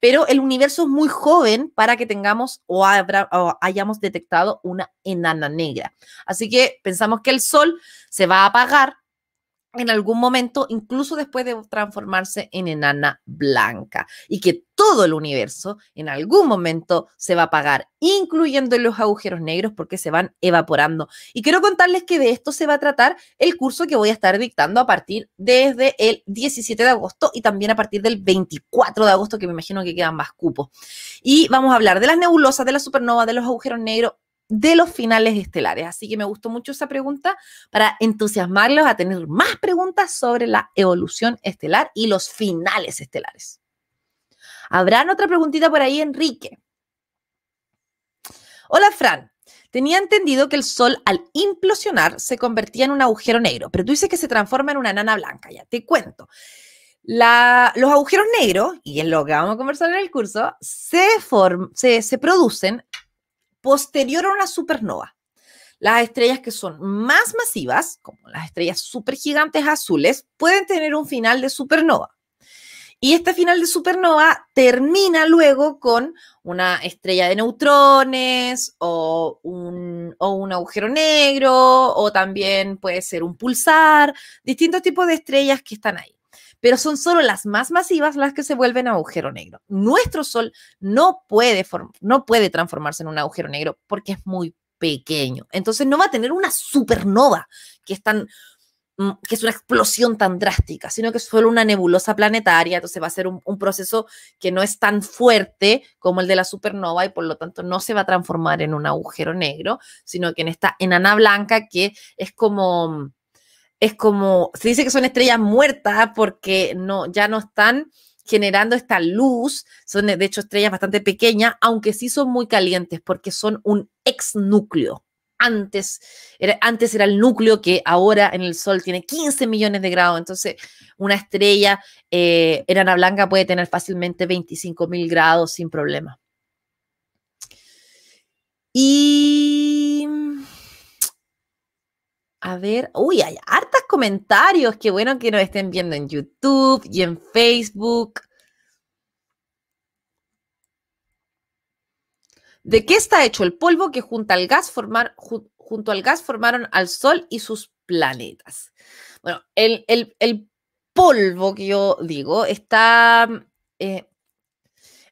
pero el universo es muy joven para que tengamos o, o hayamos detectado una enana negra. Así que pensamos que el Sol se va a apagar en algún momento, incluso después de transformarse en enana blanca, y que todo el universo en algún momento se va a apagar, incluyendo los agujeros negros porque se van evaporando. Y quiero contarles que de esto se va a tratar el curso que voy a estar dictando a partir desde el 17 de agosto y también a partir del 24 de agosto, que me imagino que quedan más cupos. Y vamos a hablar de las nebulosas, de la supernova, de los agujeros negros de los finales estelares. Así que me gustó mucho esa pregunta para entusiasmarlos a tener más preguntas sobre la evolución estelar y los finales estelares. ¿Habrán otra preguntita por ahí, Enrique? Hola, Fran. Tenía entendido que el Sol al implosionar se convertía en un agujero negro, pero tú dices que se transforma en una nana blanca, ya te cuento. los agujeros negros, y es lo que vamos a conversar en el curso, se, se producen posterior a una supernova. Las estrellas que son más masivas, como las estrellas supergigantes azules, pueden tener un final de supernova. Y este final de supernova termina luego con una estrella de neutrones o un, o un, agujero negro o también puede ser un pulsar, distintos tipos de estrellas que están ahí pero son solo las más masivas las que se vuelven agujero negro. Nuestro Sol no puede, no puede transformarse en un agujero negro porque es muy pequeño. Entonces no va a tener una supernova que es tan mm, que es una explosión tan drástica, sino que es solo una nebulosa planetaria, entonces va a ser un, un, proceso que no es tan fuerte como el de la supernova y por lo tanto no se va a transformar en un agujero negro, sino que en esta enana blanca que es como es como, se dice que son estrellas muertas porque no, ya no están generando esta luz, son de hecho estrellas bastante pequeñas, aunque sí son muy calientes porque son un ex núcleo. Antes era, antes era el núcleo que ahora en el Sol tiene 15 millones de grados, entonces una estrella eh, enana blanca puede tener fácilmente 25 mil grados sin problema. Y A ver, uy, hay hartas comentarios. Qué bueno que nos estén viendo en YouTube y en Facebook. ¿De qué está hecho el polvo que junto al gas, formar, junto al gas formaron al Sol y sus planetas? Bueno, el, polvo que yo digo está. Eh,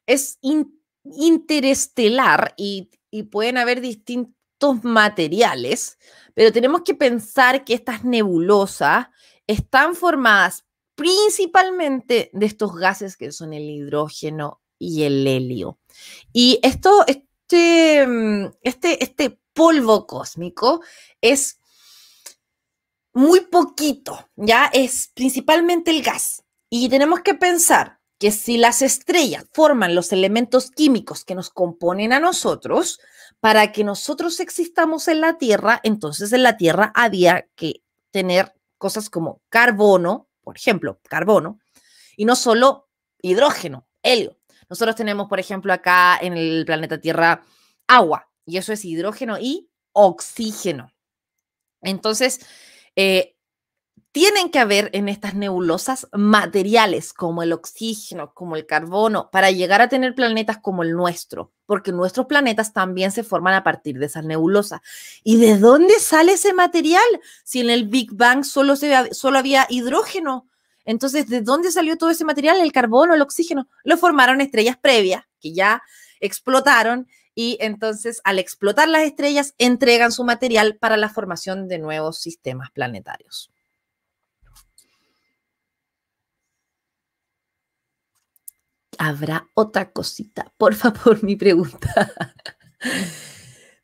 es interestelar y, y, pueden haber distintos materiales, pero tenemos que pensar que estas nebulosas están formadas principalmente de estos gases que son el hidrógeno y el helio. Y esto, este, mm, este, este polvo cósmico es muy poquito, ya es principalmente el gas. Y tenemos que pensar que si las estrellas forman los elementos químicos que nos componen a nosotros, para que nosotros existamos en la Tierra, entonces en la Tierra había que tener cosas como carbono, por ejemplo, carbono, y no solo hidrógeno, helio. Nosotros tenemos, por ejemplo, acá en el planeta Tierra agua, y eso es hidrógeno y oxígeno. Entonces, eh, tienen que haber en estas nebulosas materiales como el oxígeno, como el carbono, para llegar a tener planetas como el nuestro, porque nuestros planetas también se forman a partir de esas nebulosas. ¿Y de dónde sale ese material? Si en el Big Bang solo, se, solo había hidrógeno. Entonces, ¿de dónde salió todo ese material? El carbono, el oxígeno. Lo formaron estrellas previas que ya explotaron y entonces al explotar las estrellas entregan su material para la formación de nuevos sistemas planetarios. habrá otra cosita. Por favor, mi pregunta.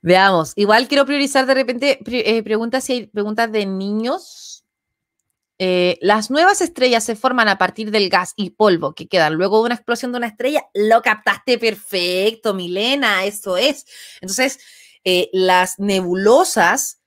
Veamos. Igual quiero priorizar de repente eh, preguntas si hay preguntas de niños. Eh, las nuevas estrellas se forman a partir del gas y polvo que quedan luego de una explosión de una estrella. Lo captaste perfecto, Milena. Eso es. Entonces, eh, las nebulosas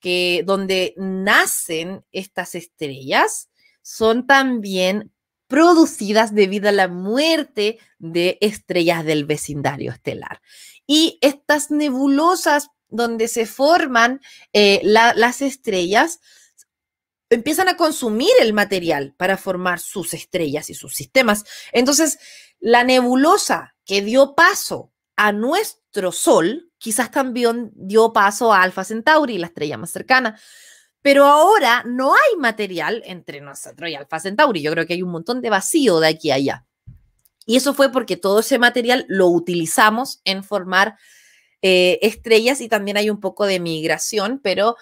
que donde nacen estas estrellas son también producidas debido a la muerte de estrellas del vecindario estelar. Y estas nebulosas donde se forman eh, las estrellas, empiezan a consumir el material para formar sus estrellas y sus sistemas. Entonces, la nebulosa que dio paso a nuestro Sol, quizás también dio paso a Alfa Centauri, la estrella más cercana. Pero ahora no hay material entre nosotros y Alfa Centauri. Yo creo que hay un montón de vacío de aquí a allá. Y eso fue porque todo ese material lo utilizamos en formar eh, estrellas y también hay un poco de migración, pero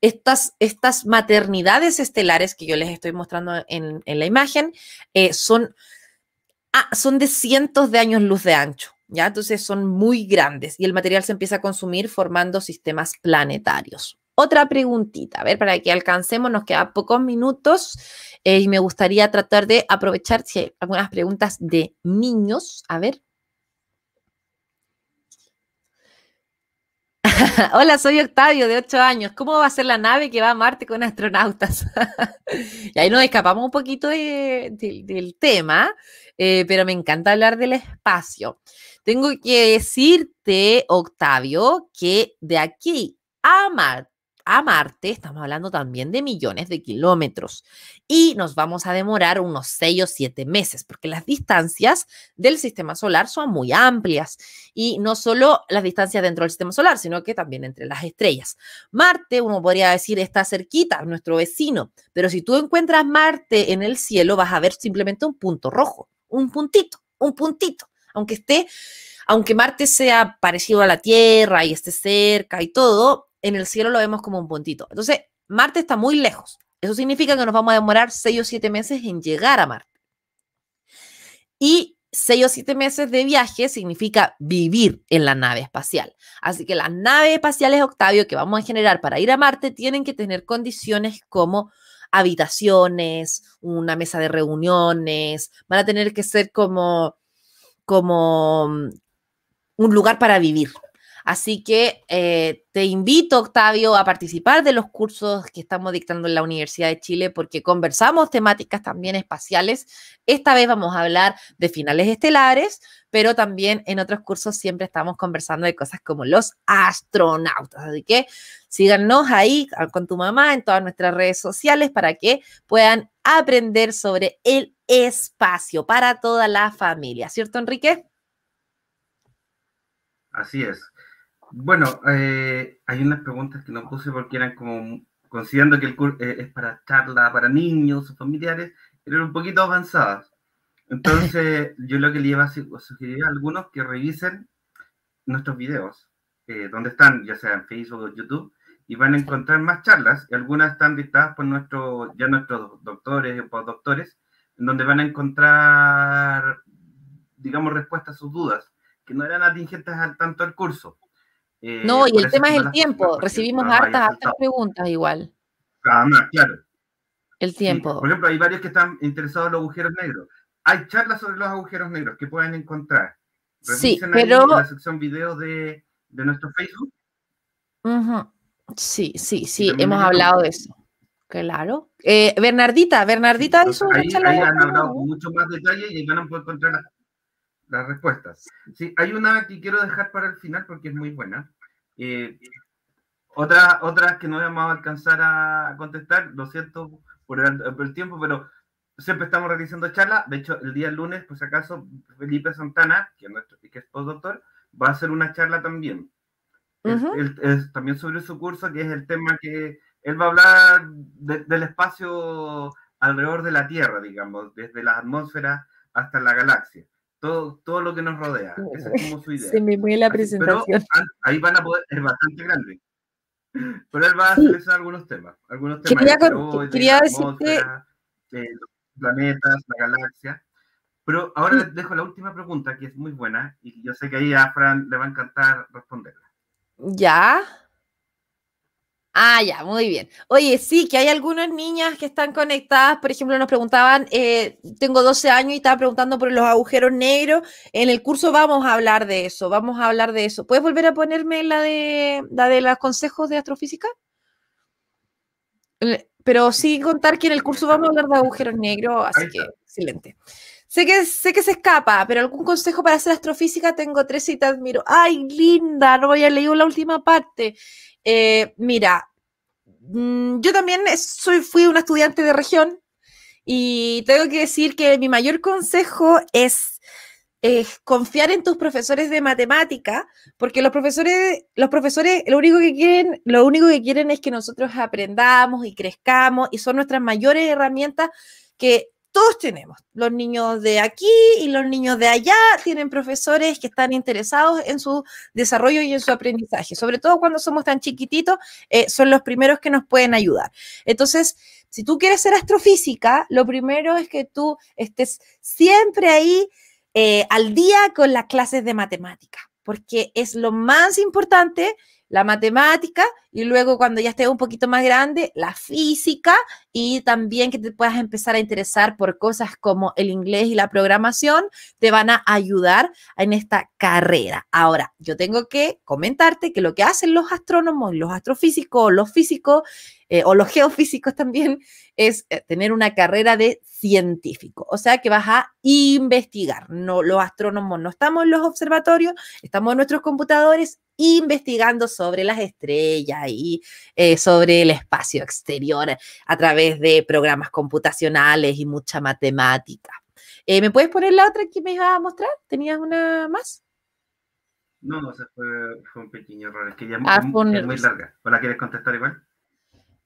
estas, estas maternidades estelares que yo les estoy mostrando en, la imagen eh, son, ah, son de cientos de años luz de ancho. ¿Ya? Entonces son muy grandes y el material se empieza a consumir formando sistemas planetarios otra preguntita, a ver, para que alcancemos, nos quedan pocos minutos eh, y me gustaría tratar de aprovechar si hay algunas preguntas de niños. A ver. Hola, soy Octavio, de 8 años. ¿Cómo va a ser la nave que va a Marte con astronautas? y ahí nos escapamos un poquito del tema, eh, pero me encanta hablar del espacio. Tengo que decirte, Octavio, que de aquí a Marte, a Marte, estamos hablando también de millones de kilómetros. Y nos vamos a demorar unos 6 o 7 meses, porque las distancias del sistema solar son muy amplias. Y no solo las distancias dentro del sistema solar, sino que también entre las estrellas. Marte, uno podría decir, está cerquita, nuestro vecino. Pero si tú encuentras Marte en el cielo, vas a ver simplemente un punto rojo, un puntito, un puntito, aunque esté aunque Marte sea parecido a la Tierra y esté cerca y todo, en el cielo lo vemos como un puntito. Entonces, Marte está muy lejos. Eso significa que nos vamos a demorar seis o siete meses en llegar a Marte. Y seis o siete meses de viaje significa vivir en la nave espacial. Así que las naves espaciales, Octavio, que vamos a generar para ir a Marte, tienen que tener condiciones como habitaciones, una mesa de reuniones, van a tener que ser como, como mm, un lugar para vivir, Así que eh, te invito, Octavio, a participar de los cursos que estamos dictando en la Universidad de Chile porque conversamos temáticas también espaciales. Esta vez vamos a hablar de finales estelares, pero también en otros cursos siempre estamos conversando de cosas como los astronautas. Así que síganos ahí con tu mamá en todas nuestras redes sociales para que puedan aprender sobre el espacio para toda la familia. ¿Cierto, Enrique? Así es. Bueno, eh, hay unas preguntas que no puse porque eran como, considerando que el curso eh, es para charla para niños o familiares, eran un poquito avanzadas. Entonces, yo lo que le iba a sugerir a algunos que revisen nuestros videos, eh, donde están, ya sea en Facebook o YouTube, y van a encontrar más charlas. Y algunas están dictadas por nuestro, ya nuestros doctores o doctores, en donde van a encontrar, digamos, respuestas a sus dudas, que no eran atingentes al, tanto al curso. Eh, no, y el tema es el tiempo. Recibimos hartas, hartas preguntas igual. Ah, claro. El tiempo. Por ejemplo, hay varios que están interesados en los agujeros negros. Hay charlas sobre los agujeros negros que pueden encontrar. sí, pero... en la sección videos de, nuestro Facebook. Sí, sí, sí, hemos hablado de eso. Claro. Eh, Bernardita, Bernardita ahí, han hablado con mucho más detalle y van a poder encontrar las respuestas. Sí, hay una que quiero dejar para el final porque es muy buena otras, eh, otras que no vamos a alcanzar a contestar, lo siento por el, tiempo, pero siempre estamos realizando charlas. De hecho, el día lunes, pues si acaso, Felipe Santana, que es, nuestro, que postdoctor, va a hacer una charla también. también sobre su curso, que es el tema que él va a hablar del espacio alrededor de la Tierra, digamos, desde la atmósfera hasta la galaxia todo, todo lo que nos rodea. Esa es como su idea. Se me mueve la presentación. Ah, ahí van a poder, es bastante grande. Pero él va a hacer algunos temas. Algunos temas quería, de quería decirte... los eh, planetas, la galaxia. Pero ahora les dejo la última pregunta, que es muy buena, y yo sé que ahí a Fran le va a encantar responderla. Ya. Ah, ya, muy bien. Oye, sí, que hay algunas niñas que están conectadas, por ejemplo, nos preguntaban, eh, tengo 12 años y estaba preguntando por los agujeros negros. En el curso vamos a hablar de eso, vamos a hablar de eso. ¿Puedes volver a ponerme la de, la de los consejos de astrofísica? Eh, pero sí contar que en el curso vamos a hablar de agujeros negros, así que excelente. Sé que, sé que se escapa, pero algún consejo para hacer astrofísica tengo tres y te admiro. Ay, linda, no había leído la última parte. Eh, mira, mm, yo también soy, fui una estudiante de región y tengo que decir que mi mayor consejo es, confiar en tus profesores de matemática, porque los profesores, los profesores lo único que quieren, lo único que quieren es que nosotros aprendamos y crezcamos y son nuestras mayores herramientas que todos tenemos. Los niños de aquí y los niños de allá tienen profesores que están interesados en su desarrollo y en su aprendizaje. Sobre todo cuando somos tan chiquititos, eh, son los primeros que nos pueden ayudar. Entonces, si tú quieres ser astrofísica, lo primero es que tú estés siempre ahí eh, al día con las clases de matemática, porque es lo más importante la matemática y luego cuando ya estés un poquito más grande, la física y también que te puedas empezar a interesar por cosas como el inglés y la programación, te van a ayudar en esta carrera. Ahora, yo tengo que comentarte que lo que hacen los astrónomos, los astrofísicos, los físicos, eh, o los geofísicos también, es eh, tener una carrera de científico. O sea que vas a investigar. No, los astrónomos no estamos en los observatorios, estamos en nuestros computadores investigando sobre las estrellas y eh, sobre el espacio exterior a través de programas computacionales y mucha matemática. ¿Me puedes poner la otra que me iba a mostrar? ¿Tenías una más? No, no, fue, un pequeño error. Es que ya es, ah, muy, larga. ¿O la quieres contestar igual?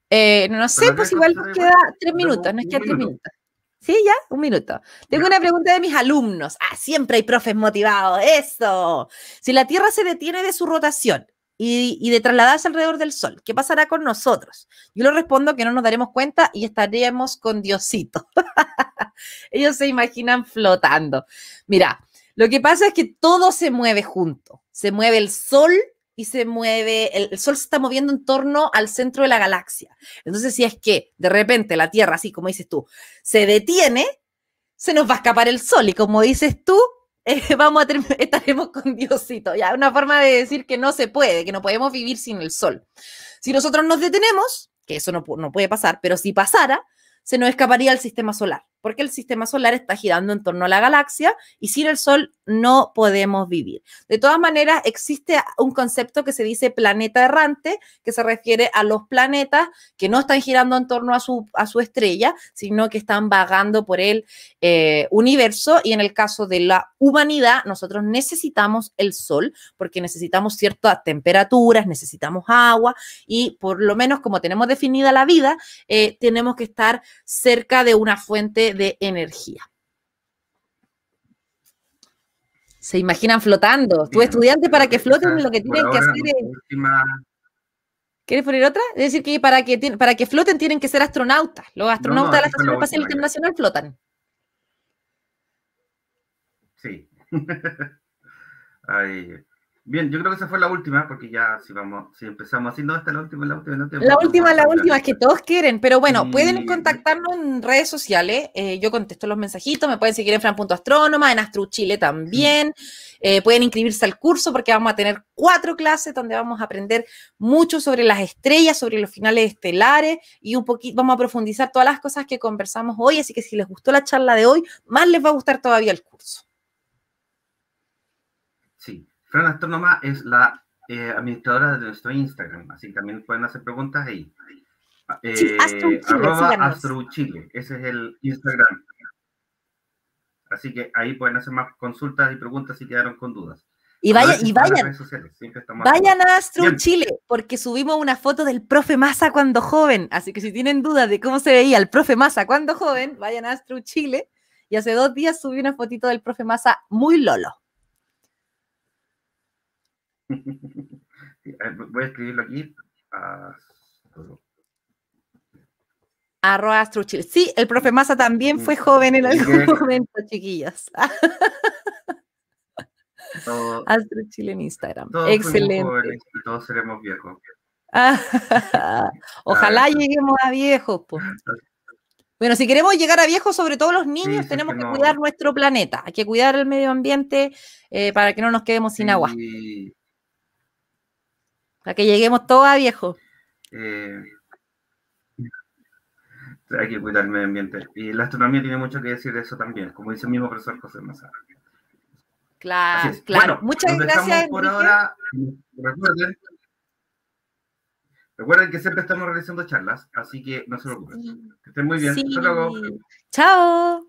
Eh, no sé, pues igual nos queda tres minutos, nos queda tres minutos. Sí, ya, un minuto. Tengo una pregunta de mis alumnos. Ah, siempre hay profes motivados. Eso. Si la Tierra se detiene de su rotación y, de trasladarse alrededor del Sol, ¿qué pasará con nosotros? Yo lo respondo que no nos daremos cuenta y estaremos con Diosito. Ellos se imaginan flotando. Mira, lo que pasa es que todo se mueve junto. Se mueve el Sol, y se mueve, el, Sol se está moviendo en torno al centro de la galaxia. Entonces, si es que de repente la Tierra, así como dices tú, se detiene, se nos va a escapar el Sol. Y como dices tú, eh, vamos a estaremos con Diosito. Ya, una forma de decir que no se puede, que no podemos vivir sin el Sol. Si nosotros nos detenemos, que eso no, no puede pasar, pero si pasara, se nos escaparía el sistema solar porque el sistema solar está girando en torno a la galaxia y sin el Sol no podemos vivir. De todas maneras, existe un concepto que se dice planeta errante, que se refiere a los planetas que no están girando en torno a su, estrella, sino que están vagando por el eh, universo. Y en el caso de la humanidad, nosotros necesitamos el Sol porque necesitamos ciertas temperaturas, necesitamos agua y por lo menos como tenemos definida la vida, eh, tenemos que estar cerca de una fuente de energía. Se imaginan flotando. tu Tú estudiante para que floten lo que tienen que hacer es... ¿Quieres poner otra? Es decir, que para que, para que floten tienen que ser astronautas. Los astronautas de la Estación Espacial Internacional flotan. Sí. Ahí. Bien, yo creo que esa fue la última, porque ya si vamos, si empezamos así, no, esta la última, la última, la última. La última, es que todos quieren, pero bueno, mm. pueden contactarnos en redes sociales, eh, yo contesto los mensajitos, me pueden seguir en fran.astrónoma, en Astro Chile también, mm. eh, pueden inscribirse al curso porque vamos a tener cuatro clases donde vamos a aprender mucho sobre las estrellas, sobre los finales estelares y un poquito, vamos a profundizar todas las cosas que conversamos hoy, así que si les gustó la charla de hoy, más les va a gustar todavía el curso. Fran Astrónoma es la eh, administradora de nuestro Instagram, así que también pueden hacer preguntas ahí. Eh, sí, Chile, ese es el Instagram. Así que ahí pueden hacer más consultas y preguntas si quedaron con dudas. Y, vaya, y vayan, a Astro Chile, porque subimos una foto del profe Massa cuando joven. Así que si tienen dudas de cómo se veía el profe Massa cuando joven, vayan a Astro Chile. Y hace dos días subí una fotito del profe Massa muy lolo. Eh, voy a escribirlo aquí. Arroba Astruchil. Sí, el profe Massa también fue joven en algún momento, chiquillas. Astruchil en Instagram. Excelente. todos seremos viejos. Ojalá lleguemos a viejos. Bueno, si queremos llegar a viejos, sobre todo los niños, tenemos que, cuidar nuestro planeta. Hay que cuidar el medio ambiente eh, para que no nos quedemos sin agua. Para que lleguemos todos a viejo. Eh, hay que cuidar el medio ambiente. Y la astronomía tiene mucho que decir de eso también, como dice el mismo profesor José Mazar. Claro, claro. Muchas gracias. Por ahora, recuerden, que siempre estamos realizando charlas, así que no se preocupen. Que estén muy bien. Hasta luego. Chao.